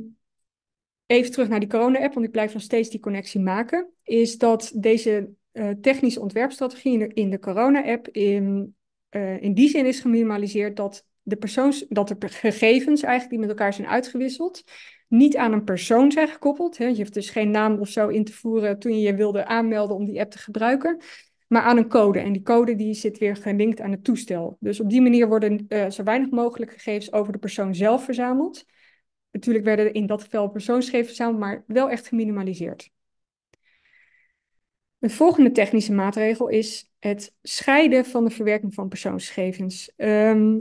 even terug naar die corona-app, want ik blijf nog steeds die connectie maken. Is dat deze eh, technische ontwerpstrategie in de, corona-app in, eh, in die zin is geminimaliseerd dat de persoons, dat de gegevens eigenlijk die met elkaar zijn uitgewisseld, niet aan een persoon zijn gekoppeld. Hè? Je hebt dus geen naam of zo in te voeren toen je je wilde aanmelden om die app te gebruiken, maar aan een code. En die code die zit weer gelinkt aan het toestel. Dus op die manier worden eh, zo weinig mogelijk gegevens over de persoon zelf verzameld. Natuurlijk werden in dat geval persoonsgegevens verzameld, maar wel echt geminimaliseerd. Een volgende technische maatregel is het scheiden van de verwerking van persoonsgegevens. Ehm,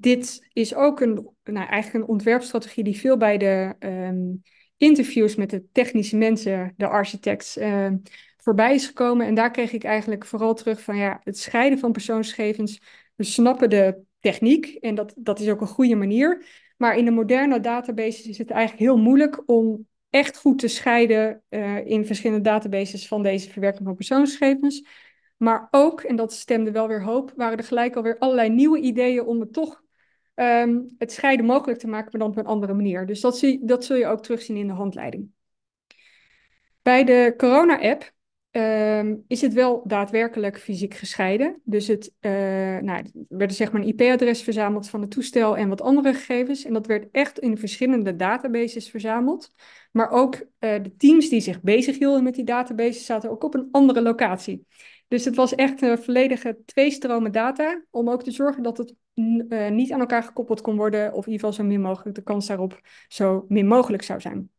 dit is ook een, nou, eigenlijk een ontwerpstrategie die veel bij de ehm, interviews met de technische mensen, de architects, ehm, voorbij is gekomen. En daar kreeg ik eigenlijk vooral terug van ja, het scheiden van persoonsgegevens. We snappen de techniek en dat, dat is ook een goede manier. Maar in de moderne databases is het eigenlijk heel moeilijk om echt goed te scheiden eh, in verschillende databases van deze verwerking van persoonsgegevens. Maar ook, en dat stemde wel weer hoop, waren er gelijk alweer allerlei nieuwe ideeën om het toch Ehm, het scheiden mogelijk te maken, maar dan op een andere manier. Dus dat, zie, dat zul je ook terugzien in de handleiding. Bij de corona-app ehm, is het wel daadwerkelijk fysiek gescheiden. Dus het, uh, nou, er werd zeg maar een IP-adres verzameld van het toestel en wat andere gegevens. En dat werd echt in verschillende databases verzameld. Maar ook eh, de teams die zich bezighielden met die databases zaten ook op een andere locatie. Dus het was echt een eh, volledige stromen data om ook te zorgen dat het eh, niet aan elkaar gekoppeld kon worden, of in ieder geval zo min mogelijk de kans daarop zo min mogelijk zou zijn.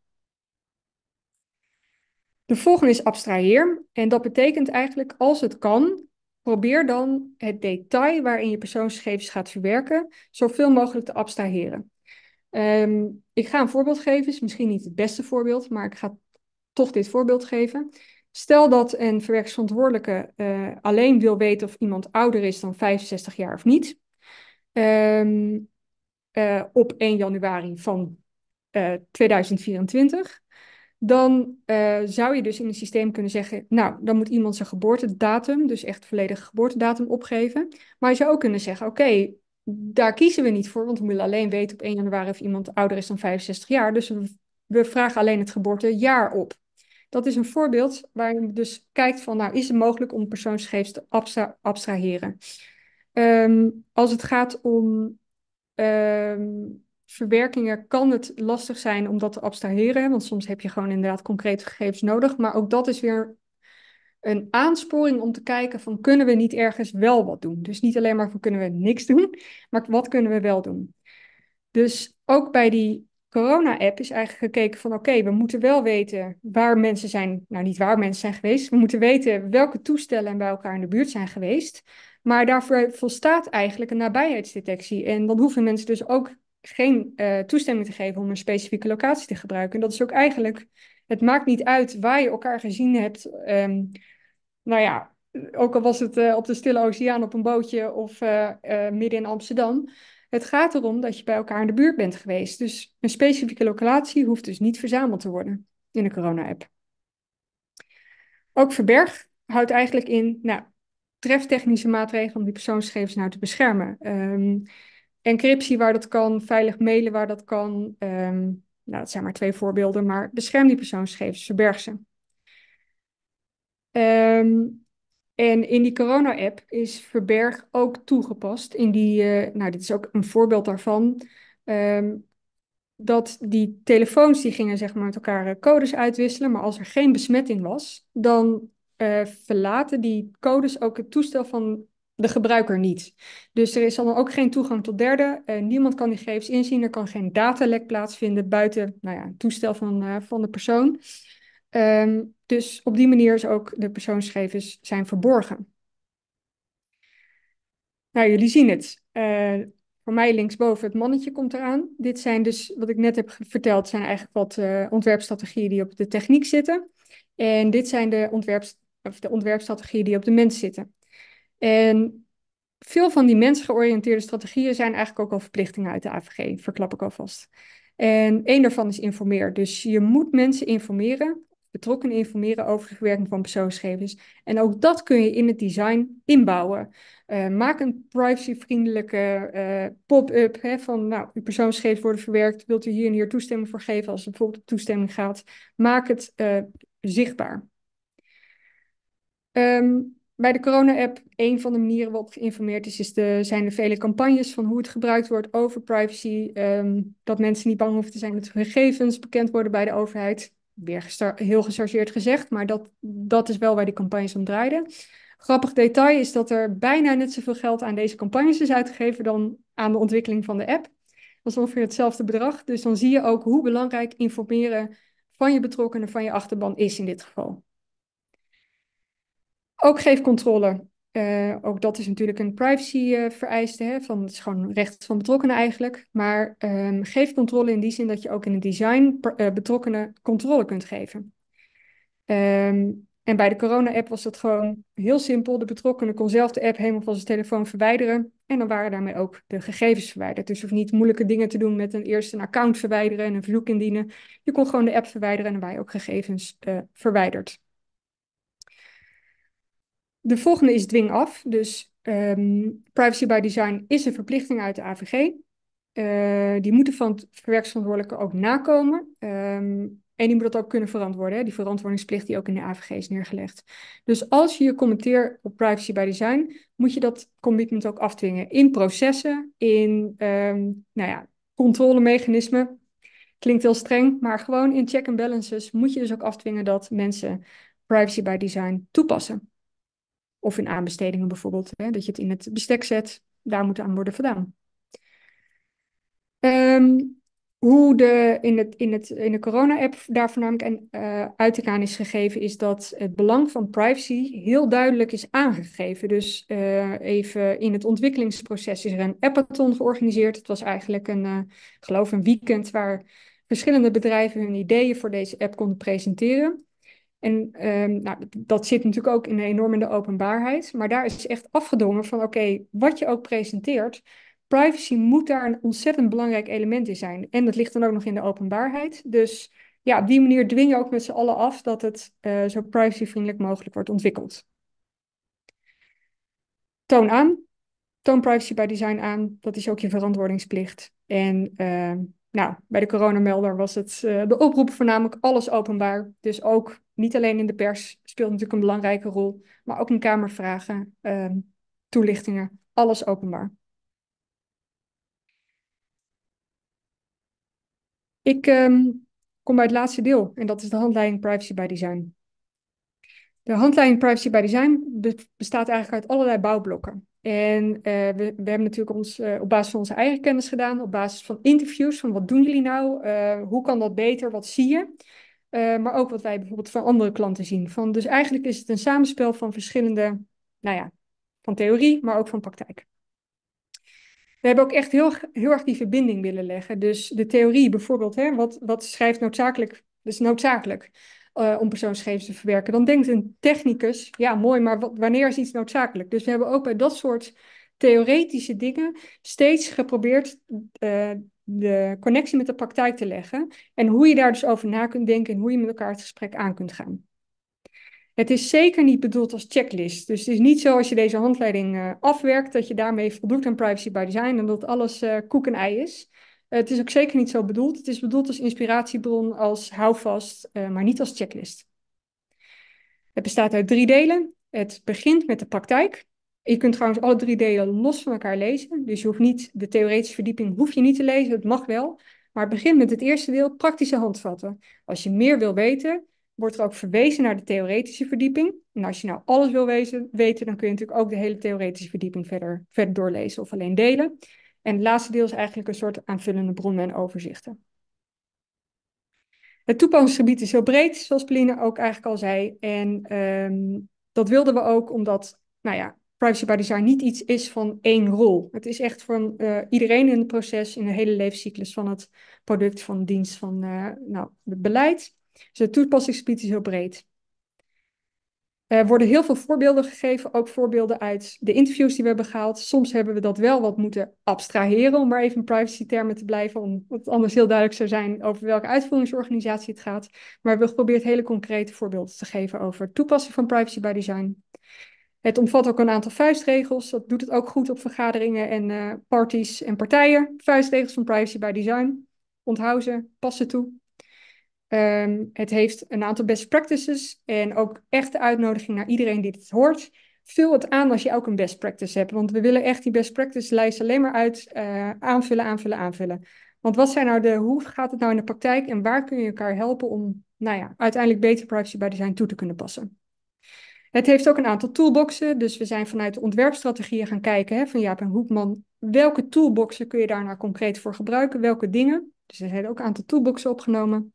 De volgende is abstraheer. En dat betekent eigenlijk, als het kan, probeer dan het detail waarin je persoonsgegevens gaat verwerken, zoveel mogelijk te abstraheren. Ehm, ik ga een voorbeeld geven, is misschien niet het beste voorbeeld, maar ik ga toch dit voorbeeld geven. Stel dat een verwerkingsverantwoordelijke eh, alleen wil weten of iemand ouder is dan 65 jaar of niet. Ehm, eh, op 1 januari van 2024, eh, dan eh, zou je dus in het systeem kunnen zeggen, nou, dan moet iemand zijn geboortedatum, dus echt volledige geboortedatum opgeven. Maar je zou ook kunnen zeggen, oké, daar kiezen we niet voor, want we willen alleen weten op 1 januari of iemand ouder is dan 65 jaar. Dus we, vragen alleen het geboortejaar op. Dat is een voorbeeld waar je dus kijkt van, nou, is het mogelijk om persoonsgegevens te abstra abstraheren? Um, als het gaat om ehm, verwerkingen, kan het lastig zijn om dat te abstraheren. Want soms heb je gewoon inderdaad concrete gegevens nodig. Maar ook dat is weer een aansporing om te kijken van kunnen we niet ergens wel wat doen. Dus niet alleen maar van kunnen we niks doen, maar wat kunnen we wel doen. Dus ook bij die corona-app is eigenlijk gekeken van oké, we moeten wel weten waar mensen zijn, nou niet waar mensen zijn geweest, we moeten weten welke toestellen bij elkaar in de buurt zijn geweest. Maar daarvoor volstaat eigenlijk een nabijheidsdetectie. En dan hoeven mensen dus ook geen eh, toestemming te geven om een specifieke locatie te gebruiken. En dat is ook eigenlijk, het maakt niet uit waar je elkaar gezien hebt. Ehm, nou ja, ook al was het eh, op de Stille Oceaan op een bootje of eh, midden in Amsterdam. Het gaat erom dat je bij elkaar in de buurt bent geweest. Dus een specifieke locatie hoeft dus niet verzameld te worden in de corona-app. Ook Verberg houdt eigenlijk in, nou, technische maatregelen om die persoonsgegevens nou te beschermen. Ehm, encryptie waar dat kan, veilig mailen waar dat kan. Ehm, nou, dat zijn maar twee voorbeelden, maar bescherm die persoonsgegevens, verberg ze. Ehm, en in die corona-app is verberg ook toegepast. In die, eh, nou, dit is ook een voorbeeld daarvan. dat die telefoons die gingen zeg maar, met elkaar eh, codes uitwisselen, maar als er geen besmetting was, dan eh, verlaten die codes ook het toestel van de gebruiker niet. Dus er is dan ook geen toegang tot derden. niemand kan die gegevens inzien. Er kan geen datalek plaatsvinden buiten nou ja, het toestel van, eh, van de persoon. Ehm, dus op die manier is ook de persoonsgegevens zijn verborgen. Nou, jullie zien het. Eh, voor mij linksboven het mannetje komt eraan. Dit zijn dus, wat ik net heb verteld, zijn eigenlijk wat ontwerpstrategieën die op de techniek zitten. En dit zijn de ontwerps of de ontwerpstrategieën die op de mens zitten. En veel van die mensgeoriënteerde strategieën zijn eigenlijk ook al verplichtingen uit de AVG, verklap ik alvast. En één daarvan is informeer. Dus je moet mensen informeren, betrokkenen informeren over de verwerking van persoonsgegevens. En ook dat kun je in het design inbouwen. Eh, maak een privacyvriendelijke uh, pop-up van, nou, uw persoonsgegevens worden verwerkt. Wilt u hier en hier toestemming voor geven als het bijvoorbeeld om toestemming gaat? Maak het eh, zichtbaar. Ehm, bij de corona-app, een van de manieren waarop geïnformeerd is, is de, zijn er vele campagnes van hoe het gebruikt wordt over privacy. Ehm, dat mensen niet bang hoeven te zijn dat hun gegevens bekend worden bij de overheid. Weer heel gechargeerd gezegd, maar dat, dat is wel waar die campagnes om draaiden. Grappig detail is dat er bijna net zoveel geld aan deze campagnes is uitgegeven dan aan de ontwikkeling van de app. Dat is ongeveer hetzelfde bedrag. Dus dan zie je ook hoe belangrijk informeren van je betrokkenen, van je achterban is in dit geval. Ook geef controle, eh, ook dat is natuurlijk een privacy-vereiste, eh, van het is gewoon recht van betrokkenen eigenlijk. Maar ehm, geef controle in die zin dat je ook in het design eh, betrokkenen controle kunt geven. Ehm, en bij de corona-app was dat gewoon heel simpel. De betrokkenen kon zelf de app helemaal van zijn telefoon verwijderen. En dan waren daarmee ook de gegevens verwijderd. Dus hoef niet moeilijke dingen te doen met een, eerst een account verwijderen en een vloek indienen. Je kon gewoon de app verwijderen en dan waren ook gegevens verwijderd. De volgende is dwing af. Dus ehm, privacy by design is een verplichting uit de AVG. Eh, die moeten van verwerksverantwoordelijke ook nakomen. Ehm, en die moet dat ook kunnen verantwoorden, hè? die verantwoordingsplicht die ook in de AVG is neergelegd. Dus als je je commenteert op privacy by design, moet je dat commitment ook afdwingen. In processen, in um, nou ja, controlemechanismen. Klinkt heel streng, maar gewoon in check and balances moet je dus ook afdwingen dat mensen privacy by design toepassen. Of in aanbestedingen bijvoorbeeld, hè, dat je het in het bestek zet, daar moet aan worden gedaan. Ehm, hoe de, in, het, in, het, in de corona-app daar voornamelijk en, uh, is gegeven, is dat het belang van privacy heel duidelijk is aangegeven. Dus eh, even in het ontwikkelingsproces is er een appathon georganiseerd. Het was eigenlijk een, eh, geloof een weekend waar verschillende bedrijven hun ideeën voor deze app konden presenteren. En ehm, nou, dat zit natuurlijk ook in, enorm in de openbaarheid. Maar daar is echt afgedongen van: oké, wat je ook presenteert, privacy moet daar een ontzettend belangrijk element in zijn. En dat ligt dan ook nog in de openbaarheid. Dus ja, op die manier dwing je ook met z'n allen af dat het eh, zo privacyvriendelijk mogelijk wordt ontwikkeld. Toon aan. Toon privacy by design aan. Dat is ook je verantwoordingsplicht. En ehm, nou, bij de coronamelder was het uh, de oproep voornamelijk alles openbaar. Dus ook niet alleen in de pers speelt natuurlijk een belangrijke rol, maar ook in kamervragen, ehm, toelichtingen, alles openbaar. Ik ehm, kom bij het laatste deel en dat is de handleiding Privacy by Design. De handleiding Privacy by Design bestaat eigenlijk uit allerlei bouwblokken. En eh, we, hebben natuurlijk ons, eh, op basis van onze eigen kennis gedaan, op basis van interviews, van wat doen jullie nou, eh, hoe kan dat beter, wat zie je. Eh, maar ook wat wij bijvoorbeeld van andere klanten zien. Van, dus eigenlijk is het een samenspel van verschillende, nou ja, van theorie, maar ook van praktijk. We hebben ook echt heel, heel erg die verbinding willen leggen. Dus de theorie bijvoorbeeld, hè, wat, wat schrijft noodzakelijk, dus noodzakelijk eh, om persoonsgegevens te verwerken. Dan denkt een technicus, ja mooi, maar wanneer is iets noodzakelijk? Dus we hebben ook bij dat soort theoretische dingen steeds geprobeerd uh, de connectie met de praktijk te leggen. En hoe je daar dus over na kunt denken en hoe je met elkaar het gesprek aan kunt gaan. Het is zeker niet bedoeld als checklist. Dus het is niet zo als je deze handleiding eh, afwerkt dat je daarmee voldoet aan privacy by design en dat alles eh, koek en ei is. het is ook zeker niet zo bedoeld. Het is bedoeld als inspiratiebron, als houvast, eh, maar niet als checklist. Het bestaat uit drie delen. Het begint met de praktijk. Je kunt trouwens alle drie delen los van elkaar lezen. Dus je hoeft niet, de theoretische verdieping hoef je niet te lezen, het mag wel. Maar begin met het eerste deel, praktische handvatten. Als je meer wil weten, wordt er ook verwezen naar de theoretische verdieping. En als je nou alles wil weten, dan kun je natuurlijk ook de hele theoretische verdieping verder, verder doorlezen of alleen delen. En het laatste deel is eigenlijk een soort aanvullende bronnen en overzichten. Het toepassingsgebied is heel breed, zoals Pauline ook eigenlijk al zei. En ehm, dat wilden we ook omdat, nou ja, privacy by design niet iets is van één rol. Het is echt van eh, iedereen in het proces, in de hele levenscyclus van het product, van dienst, van eh, nou, het beleid. Dus het toepassingsgebied is heel breed. Er worden heel veel voorbeelden gegeven, ook voorbeelden uit de interviews die we hebben gehaald. Soms hebben we dat wel wat moeten abstraheren, om maar even in privacy-termen te blijven, omdat het anders heel duidelijk zou zijn over welke uitvoeringsorganisatie het gaat. Maar we hebben geprobeerd hele concrete voorbeelden te geven over toepassing van privacy by design het omvat ook een aantal vuistregels. Dat doet het ook goed op vergaderingen en eh, parties en partijen. Vuistregels van privacy by design. Onthoud ze, pas ze toe. Ehm, het heeft een aantal best practices en ook echt de uitnodiging naar iedereen die dit hoort. Vul het aan als je ook een best practice hebt, want we willen echt die best practice lijst alleen maar uit eh, aanvullen, aanvullen, aanvullen. Want wat zijn nou de, hoe gaat het nou in de praktijk en waar kun je elkaar helpen om nou ja, uiteindelijk beter privacy by design toe te kunnen passen? Het heeft ook een aantal toolboxen. Dus we zijn vanuit de ontwerpstrategieën gaan kijken hè, van Jaap en Hoekman. Welke toolboxen kun je daar nou concreet voor gebruiken? Welke dingen? Dus er zijn ook een aantal toolboxen opgenomen.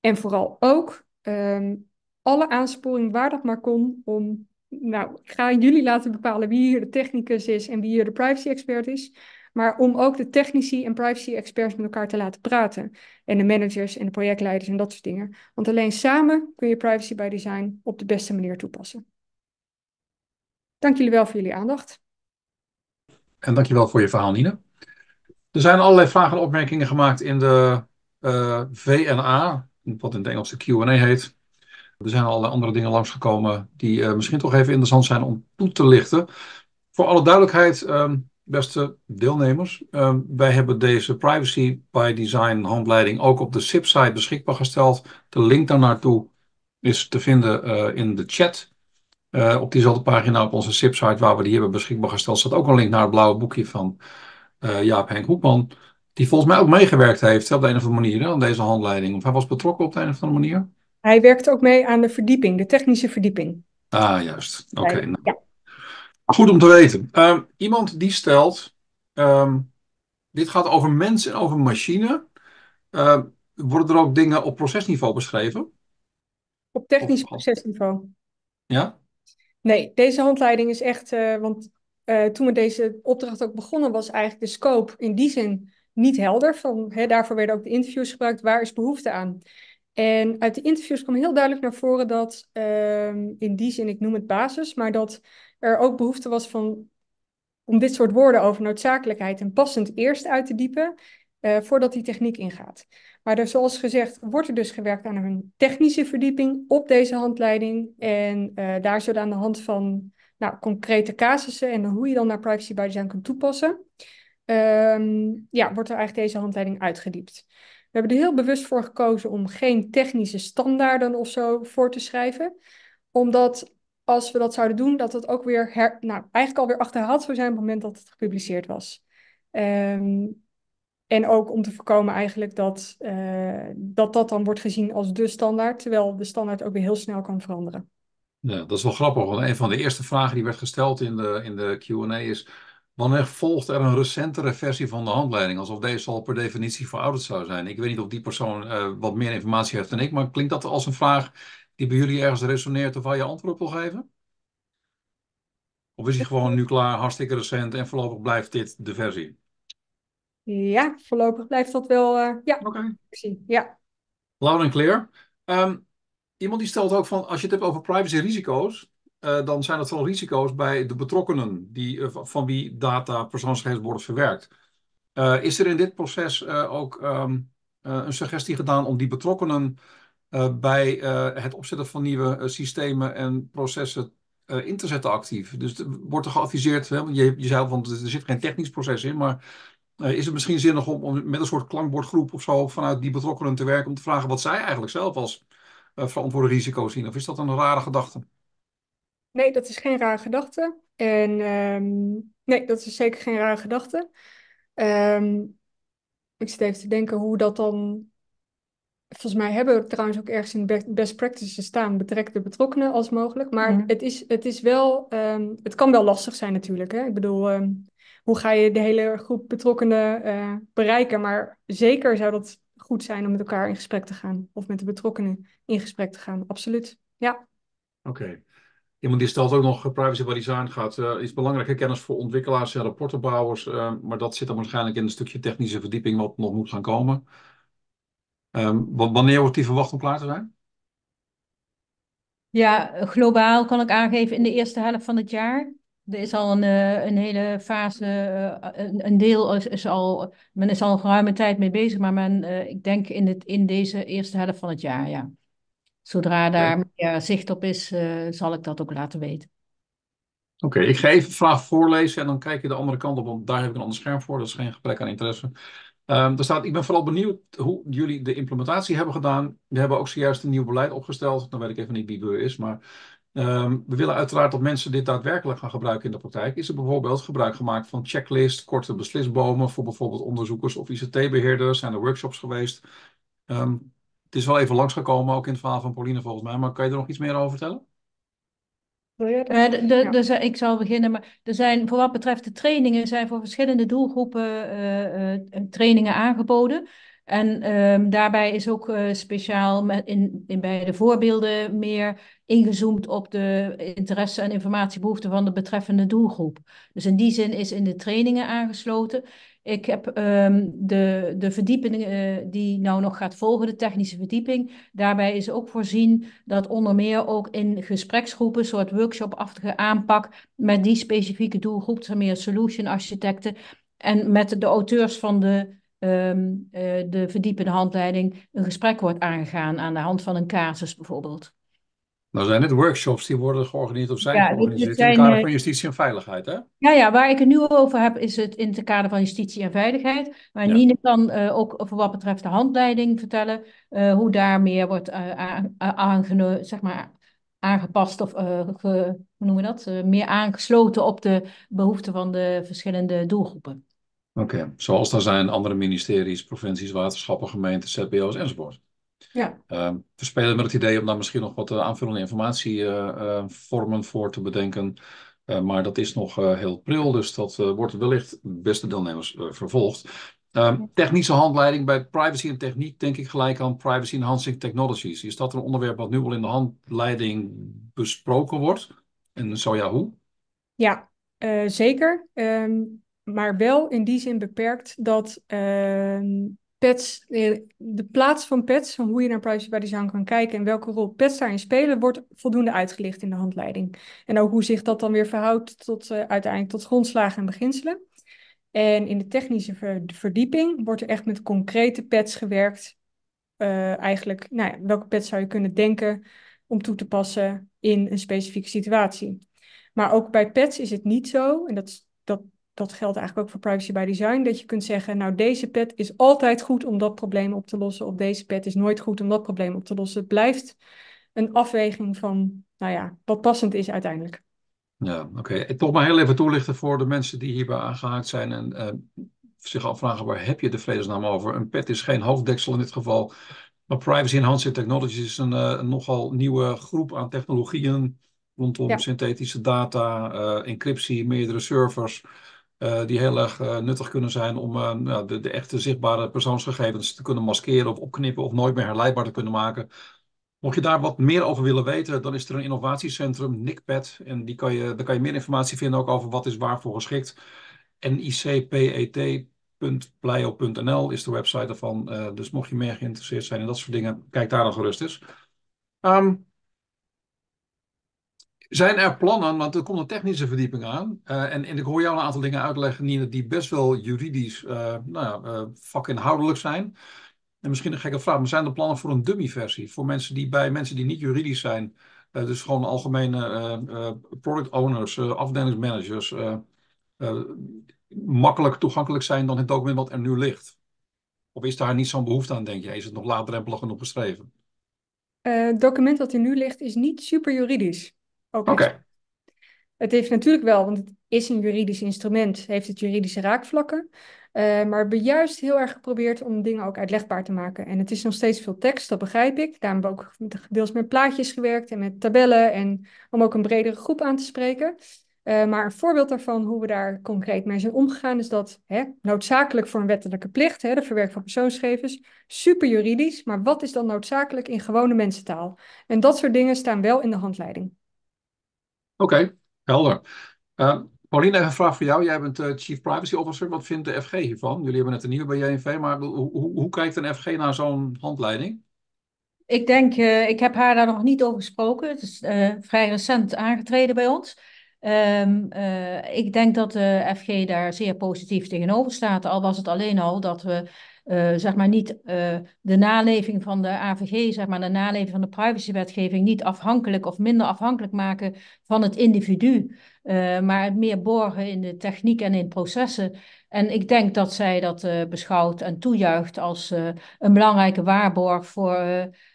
En vooral ook ehm, alle aansporing waar dat maar kon om... Nou, ik ga jullie laten bepalen wie hier de technicus is en wie hier de privacy expert is maar om ook de technici en privacy-experts met elkaar te laten praten. En de managers en de projectleiders en dat soort dingen. Want alleen samen kun je privacy by design op de beste manier toepassen. Dank jullie wel voor jullie aandacht. En dankjewel voor je verhaal, Nina. Er zijn allerlei vragen en opmerkingen gemaakt in de uh, eh, VNA, wat in het Engels de QA heet. Er zijn allerlei andere dingen langsgekomen die eh, misschien toch even interessant zijn om toe te lichten. Voor alle duidelijkheid, ehm, beste deelnemers. Ehm, wij hebben deze Privacy by Design handleiding ook op de SIP-site beschikbaar gesteld. De link daarnaartoe is te vinden eh, in de chat. Uh, op diezelfde pagina op onze SIP-site waar we die hebben beschikbaar gesteld staat ook een link naar het blauwe boekje van eh, Jaap Henk Hoekman. Die volgens mij ook meegewerkt heeft op de een of andere manier aan deze handleiding. Of hij was betrokken op de een of andere manier. Hij werkt ook mee aan de verdieping, de technische verdieping. Ah, juist. Oké. Nou. ja. Goed om te weten. Ehm, iemand die stelt, ehm, dit gaat over mensen en over machine. Ehm, worden er ook dingen op procesniveau beschreven? Op technisch procesniveau. Ja? Nee, deze handleiding is echt, eh, want eh, toen we deze opdracht ook begonnen, was eigenlijk de scope in die zin niet helder. Van, hè, daarvoor werden ook de interviews gebruikt, waar is behoefte aan? En uit de interviews kwam heel duidelijk naar voren dat, in die zin, ik noem het basis, maar dat er ook behoefte was van, om dit soort woorden over noodzakelijkheid en passend eerst uit te diepen eh, voordat die techniek ingaat. Maar dus zoals gezegd, wordt er dus gewerkt aan een technische verdieping op deze handleiding. En eh, daar zodanig aan de hand van nou, concrete casussen en hoe je dan naar privacy by design kunt toepassen, ehm, ja, wordt er eigenlijk deze handleiding uitgediept. We hebben er heel bewust voor gekozen om geen technische standaarden of zo voor te schrijven, omdat als we dat zouden doen, dat het ook weer her, nou, eigenlijk alweer achterhaald zou zijn op het moment dat het gepubliceerd was. Um, en ook om te voorkomen eigenlijk dat, eh, dat dat dan wordt gezien als de standaard, terwijl de standaard ook weer heel snel kan veranderen. Ja, dat is wel grappig, want een van de eerste vragen die werd gesteld in de, in de QA is: Wanneer volgt er een recentere versie van de handleiding? Alsof deze al per definitie verouderd zou zijn. Ik weet niet of die persoon eh, wat meer informatie heeft dan ik, maar klinkt dat als een vraag die bij jullie ergens resoneert of waar je antwoord op wil geven? Of is die gewoon nu klaar, hartstikke recent en voorlopig blijft dit de versie? Ja, voorlopig blijft dat wel. Uh, ja. Oké. Okay. Ja. Loud en clear. Ehm, iemand die stelt ook van: als je het hebt over privacy-risico's, eh, dan zijn dat wel risico's bij de betrokkenen die, eh, van wie data persoonsgegevens worden verwerkt. is er in dit proces ook ehm, een suggestie gedaan om die betrokkenen eh, bij eh, het opzetten van nieuwe eh, systemen en processen in te zetten actief. Dus wordt er geadviseerd, hè, je, je zei al, want er zit geen technisch proces in, maar is het misschien zinnig om, om, met een soort klankbordgroep of zo vanuit die betrokkenen te werken om te vragen wat zij eigenlijk zelf als verantwoorde risico's zien? Of is dat een rare gedachte? Nee, dat is geen rare gedachte. En ehm, nee, dat is zeker geen rare gedachte. Ehm, ik zit even te denken hoe dat dan volgens mij hebben we trouwens ook ergens in best practices staan, betrek de betrokkenen als mogelijk. Maar mhm. het, is, het is wel, ehm, het kan wel lastig zijn natuurlijk. Hè? Ik bedoel, ehm, hoe ga je de hele groep betrokkenen eh, bereiken? Maar zeker zou dat goed zijn om met elkaar in gesprek te gaan. Of met de betrokkenen in gesprek te gaan. Absoluut. Ja. Oké. Okay. Iemand die stelt ook nog eh, privacy by design gaat. Uh, eh, is belangrijke kennis voor ontwikkelaars en rapportenbouwers. Ehm, maar dat zit dan waarschijnlijk in een stukje technische verdieping wat nog moet gaan komen. Ehm, wanneer wordt die verwacht om klaar te zijn? Ja, globaal kan ik aangeven in de eerste helft van het jaar. Er is al een, eh, een hele fase, eh, een, deel is, al, men is al een geruime tijd mee bezig, maar men, eh, ik denk in, het, in deze eerste helft van het jaar, ja. Zodra daar zicht op is, zal ik dat ook laten weten. Oké, ik ga even de vraag voorlezen en dan kijk je de andere kant op, want daar heb ik een ander scherm voor. Dat is geen gebrek aan interesse. Um, er staat, ik ben vooral benieuwd hoe jullie de implementatie hebben gedaan. We hebben ook zojuist een nieuw beleid opgesteld. Dan weet ik even niet wie Beur is, maar ehm, we willen uiteraard dat mensen dit daadwerkelijk gaan gebruiken in de praktijk. Is er bijvoorbeeld gebruik gemaakt van checklist, korte beslisbomen voor bijvoorbeeld onderzoekers of ICT-beheerders? Zijn er workshops geweest? Ehm, het is wel even langsgekomen, ook in het verhaal van Pauline volgens mij, maar kan je er nog iets meer over vertellen? Eh, ja, de, de, ik zal beginnen, maar er zijn voor wat betreft de trainingen zijn voor verschillende doelgroepen eh, eh, trainingen aangeboden. En ehm, daarbij is ook speciaal in, in, bij de voorbeelden meer ingezoomd op de interesse en informatiebehoeften van de betreffende doelgroep. Dus in die zin is in de trainingen aangesloten. Ik heb ehm, de, de verdieping eh, die nou nog gaat volgen, de technische verdieping. Daarbij is ook voorzien dat onder meer ook in gespreksgroepen, een soort workshopachtige aanpak met die specifieke doelgroep, zijn dus meer solution architecten. En met de auteurs van de, ehm, eh, de verdiepende handleiding een gesprek wordt aangegaan aan de hand van een casus bijvoorbeeld. Nou zijn het workshops die worden georganiseerd of zijn ja, georganiseerd in het kader eh, van justitie en veiligheid, hè? Ja, ja, waar ik het nu over heb is het in het kader van justitie en veiligheid. Maar ja. kan eh, ook over wat betreft de handleiding vertellen eh, hoe daar meer wordt uh, zeg maar, aangepast of hoe noemen we dat? meer aangesloten op de behoeften van de verschillende doelgroepen. Oké, zoals er zijn andere ministeries, provincies, waterschappen, gemeenten, ZBO's enzovoort. Ja. Ehm, we spelen met het idee om daar misschien nog wat eh, aanvullende informatievormen eh, eh, voor te bedenken. maar dat is nog heel pril, dus dat wordt wellicht beste deelnemers vervolgd. Ehm, technische handleiding bij privacy en techniek denk ik gelijk aan privacy enhancing technologies. Is dat een onderwerp wat nu al in de handleiding besproken wordt? En zo ja, hoe? Ja, zeker. Ehm, maar wel in die zin beperkt dat pets, eh, de plaats van pets, van hoe je naar privacy by design kan kijken en welke rol pets daarin spelen, wordt voldoende uitgelicht in de handleiding. En ook hoe zich dat dan weer verhoudt tot eh, uiteindelijk tot grondslagen en beginselen. En in de technische verdieping wordt er echt met concrete pets gewerkt. Eh, eigenlijk, nou ja, welke pets zou je kunnen denken om toe te passen in een specifieke situatie? Maar ook bij pets is het niet zo, en dat is dat geldt eigenlijk ook voor privacy by design, dat je kunt zeggen, nou deze pet is altijd goed om dat probleem op te lossen, of deze pet is nooit goed om dat probleem op te lossen. Het blijft een afweging van, nou ja, wat passend is uiteindelijk. Ja, oké. Okay. Toch maar heel even toelichten voor de mensen die hierbij aangehaakt zijn en eh, zich afvragen, waar heb je de vredesnaam over? Een pet is geen hoofddeksel in dit geval, maar privacy enhanced technologies is een eh, nogal nieuwe groep aan technologieën rondom synthetische data, eh, encryptie, meerdere servers. Eh, die heel erg eh, nuttig kunnen zijn om eh, nou, de, echte zichtbare persoonsgegevens te kunnen maskeren of opknippen of nooit meer herleidbaar te kunnen maken. Mocht je daar wat meer over willen weten, dan is er een innovatiecentrum, NICPET. En die kan je, daar kan je meer informatie vinden ook over wat is waarvoor geschikt. nicpet.pleio.nl e is de website ervan. dus mocht je meer geïnteresseerd zijn in dat soort dingen, kijk daar dan gerust eens. Ehm, zijn er plannen, want er komt een technische verdieping aan. Eh, en, ik hoor jou een aantal dingen uitleggen, Nina, die best wel juridisch uh, nou, uh, vakinhoudelijk zijn. En misschien een gekke vraag, maar zijn er plannen voor een dummy-versie? Voor mensen die bij mensen die niet juridisch zijn, dus gewoon algemene product owners, afdelingsmanagers, makkelijk toegankelijk zijn dan het document wat er nu ligt? Of is daar niet zo'n behoefte aan, denk je? Is het nog laadrempelig genoeg beschreven? Het document wat er nu ligt is niet super juridisch. Oké. Het heeft natuurlijk wel, want het is een juridisch instrument, heeft het juridische raakvlakken. Eh, maar we hebben juist heel erg geprobeerd om dingen ook uitlegbaar te maken. En het is nog steeds veel tekst, dat begrijp ik. Daarom hebben we ook gedeels deels met plaatjes gewerkt en met tabellen. En om ook een bredere groep aan te spreken. Eh, maar een voorbeeld daarvan, hoe we daar concreet mee zijn omgegaan, is dat hè, noodzakelijk voor een wettelijke plicht, hè, de verwerking van persoonsgegevens, super juridisch. Maar wat is dan noodzakelijk in gewone mensentaal? En dat soort dingen staan wel in de handleiding. Oké, helder. Uh, Pauline, even een vraag voor jou. Jij bent eh, Chief Privacy Officer. Wat vindt de FG hiervan? Jullie hebben net een nieuwe bij JNV, maar hoe, hoe, hoe kijkt een FG naar zo'n handleiding? Ik denk, eh, ik heb haar daar nog niet over gesproken. Het is vrij recent aangetreden bij ons. Ehm, ik denk dat de FG daar zeer positief tegenover staat. Al was het alleen al dat we eh, zeg maar niet eh, de naleving van de AVG, zeg maar de naleving van de privacywetgeving, niet afhankelijk of minder afhankelijk maken van het individu, eh, maar meer borgen in de techniek en in processen. En ik denk dat zij dat beschouwt en toejuicht als een belangrijke waarborg voor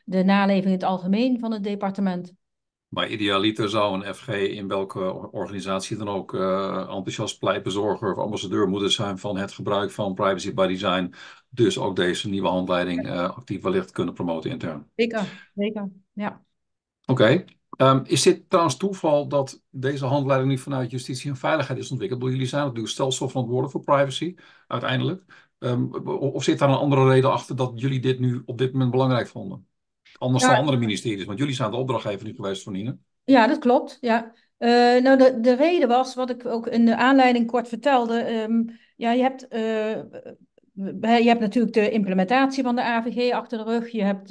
de naleving in het algemeen van het departement. Maar idealiter zou een FG in welke organisatie dan ook eh, enthousiast pleitbezorger of ambassadeur moeten zijn van het gebruik van privacy by design. Dus ook deze nieuwe handleiding eh, actief wellicht kunnen promoten intern. Zeker, zeker, ja. Oké. Ehm, is dit trouwens toeval dat deze handleiding nu vanuit justitie en veiligheid is ontwikkeld? door jullie zijn natuurlijk stelselverantwoordelijk voor privacy, uiteindelijk. Ehm, of zit daar een andere reden achter dat jullie dit nu op dit moment belangrijk vonden? Anders dan andere ministeries, want jullie zijn de opdrachtgever nu geweest van Nina. Ja, dat klopt. Ja. Eh, nou, de, de reden was, wat ik ook in de aanleiding kort vertelde. Ehm, ja, je hebt, eh, eh, je hebt natuurlijk de implementatie van de AVG achter de rug. Je hebt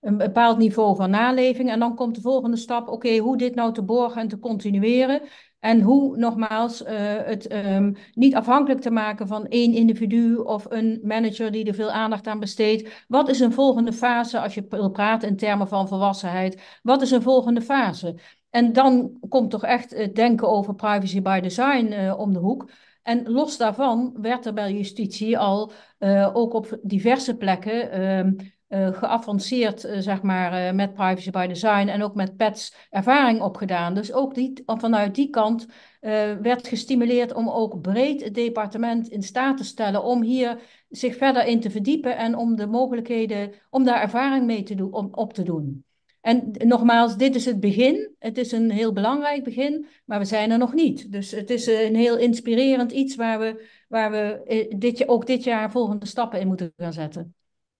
een bepaald niveau van naleving. En dan komt de volgende stap: oké, hoe dit nou te borgen en te continueren. En hoe, nogmaals, eh, het ehm, niet afhankelijk te maken van één individu of een manager die er veel aandacht aan besteedt. Wat is een volgende fase als je wil praten in termen van volwassenheid? Wat is een volgende fase? En dan komt toch echt het denken over privacy by design eh, om de hoek. En los daarvan werd er bij justitie al eh, ook op diverse plekken ehm, eh, geavanceerd, eh, zeg maar, eh, met privacy by design en ook met pets ervaring opgedaan. Dus ook die, vanuit die kant werd gestimuleerd om ook breed het departement in staat te stellen om hier zich verder in te verdiepen en om de mogelijkheden, om daar ervaring mee te doen, om, op te doen. En nogmaals, dit is het begin. Het is een heel belangrijk begin, maar we zijn er nog niet. Dus het is een heel inspirerend iets waar we, waar we dit, ook dit jaar volgende stappen in moeten gaan zetten.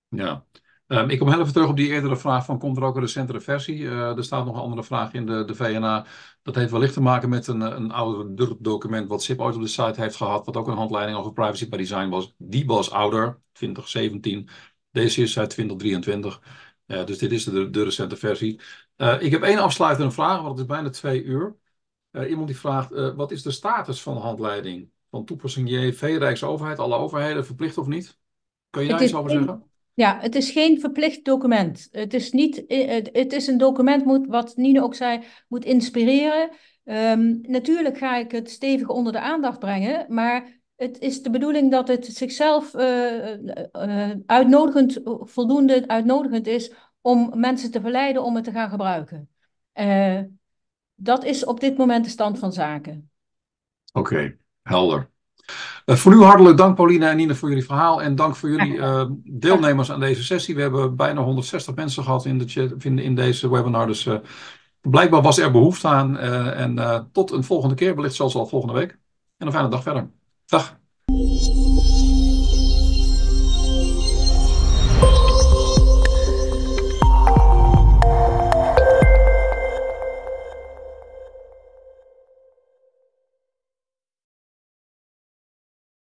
Ja, Ehm, ik kom heel even terug op die eerdere vraag van komt er ook een recentere versie? Eh, er staat nog een andere vraag in de, de VNA. Dat heeft wellicht te maken met een, een ouder document wat SIP ooit op de site heeft gehad, wat ook een handleiding over privacy by design was. Die was ouder, 2017. Deze is uit 2023. Eh, dus dit is de, de recente versie. Eh, ik heb één afsluitende vraag, want het is bijna twee uur. iemand die vraagt, wat is de status van de handleiding? Van toepassing JV, Rijksoverheid, alle overheden, verplicht of niet? Kun daar iets over zeggen? Ja, het is geen verplicht document. Het is, niet, eh, het is een document moet, wat Nine ook zei, moet inspireren. Ehm, natuurlijk ga ik het stevig onder de aandacht brengen, maar het is de bedoeling dat het zichzelf eh, eh, uitnodigend, voldoende uitnodigend is om mensen te verleiden om het te gaan gebruiken. dat is op dit moment de stand van zaken. Oké, helder. Eh, voor u hartelijk dank Pauline en Nina voor jullie verhaal. En dank voor jullie eh, deelnemers aan deze sessie. We hebben bijna 160 mensen gehad in, in deze webinar. Dus eh, blijkbaar was er behoefte aan. en tot een volgende keer, wellicht zelfs al volgende week. En een fijne dag verder. Dag.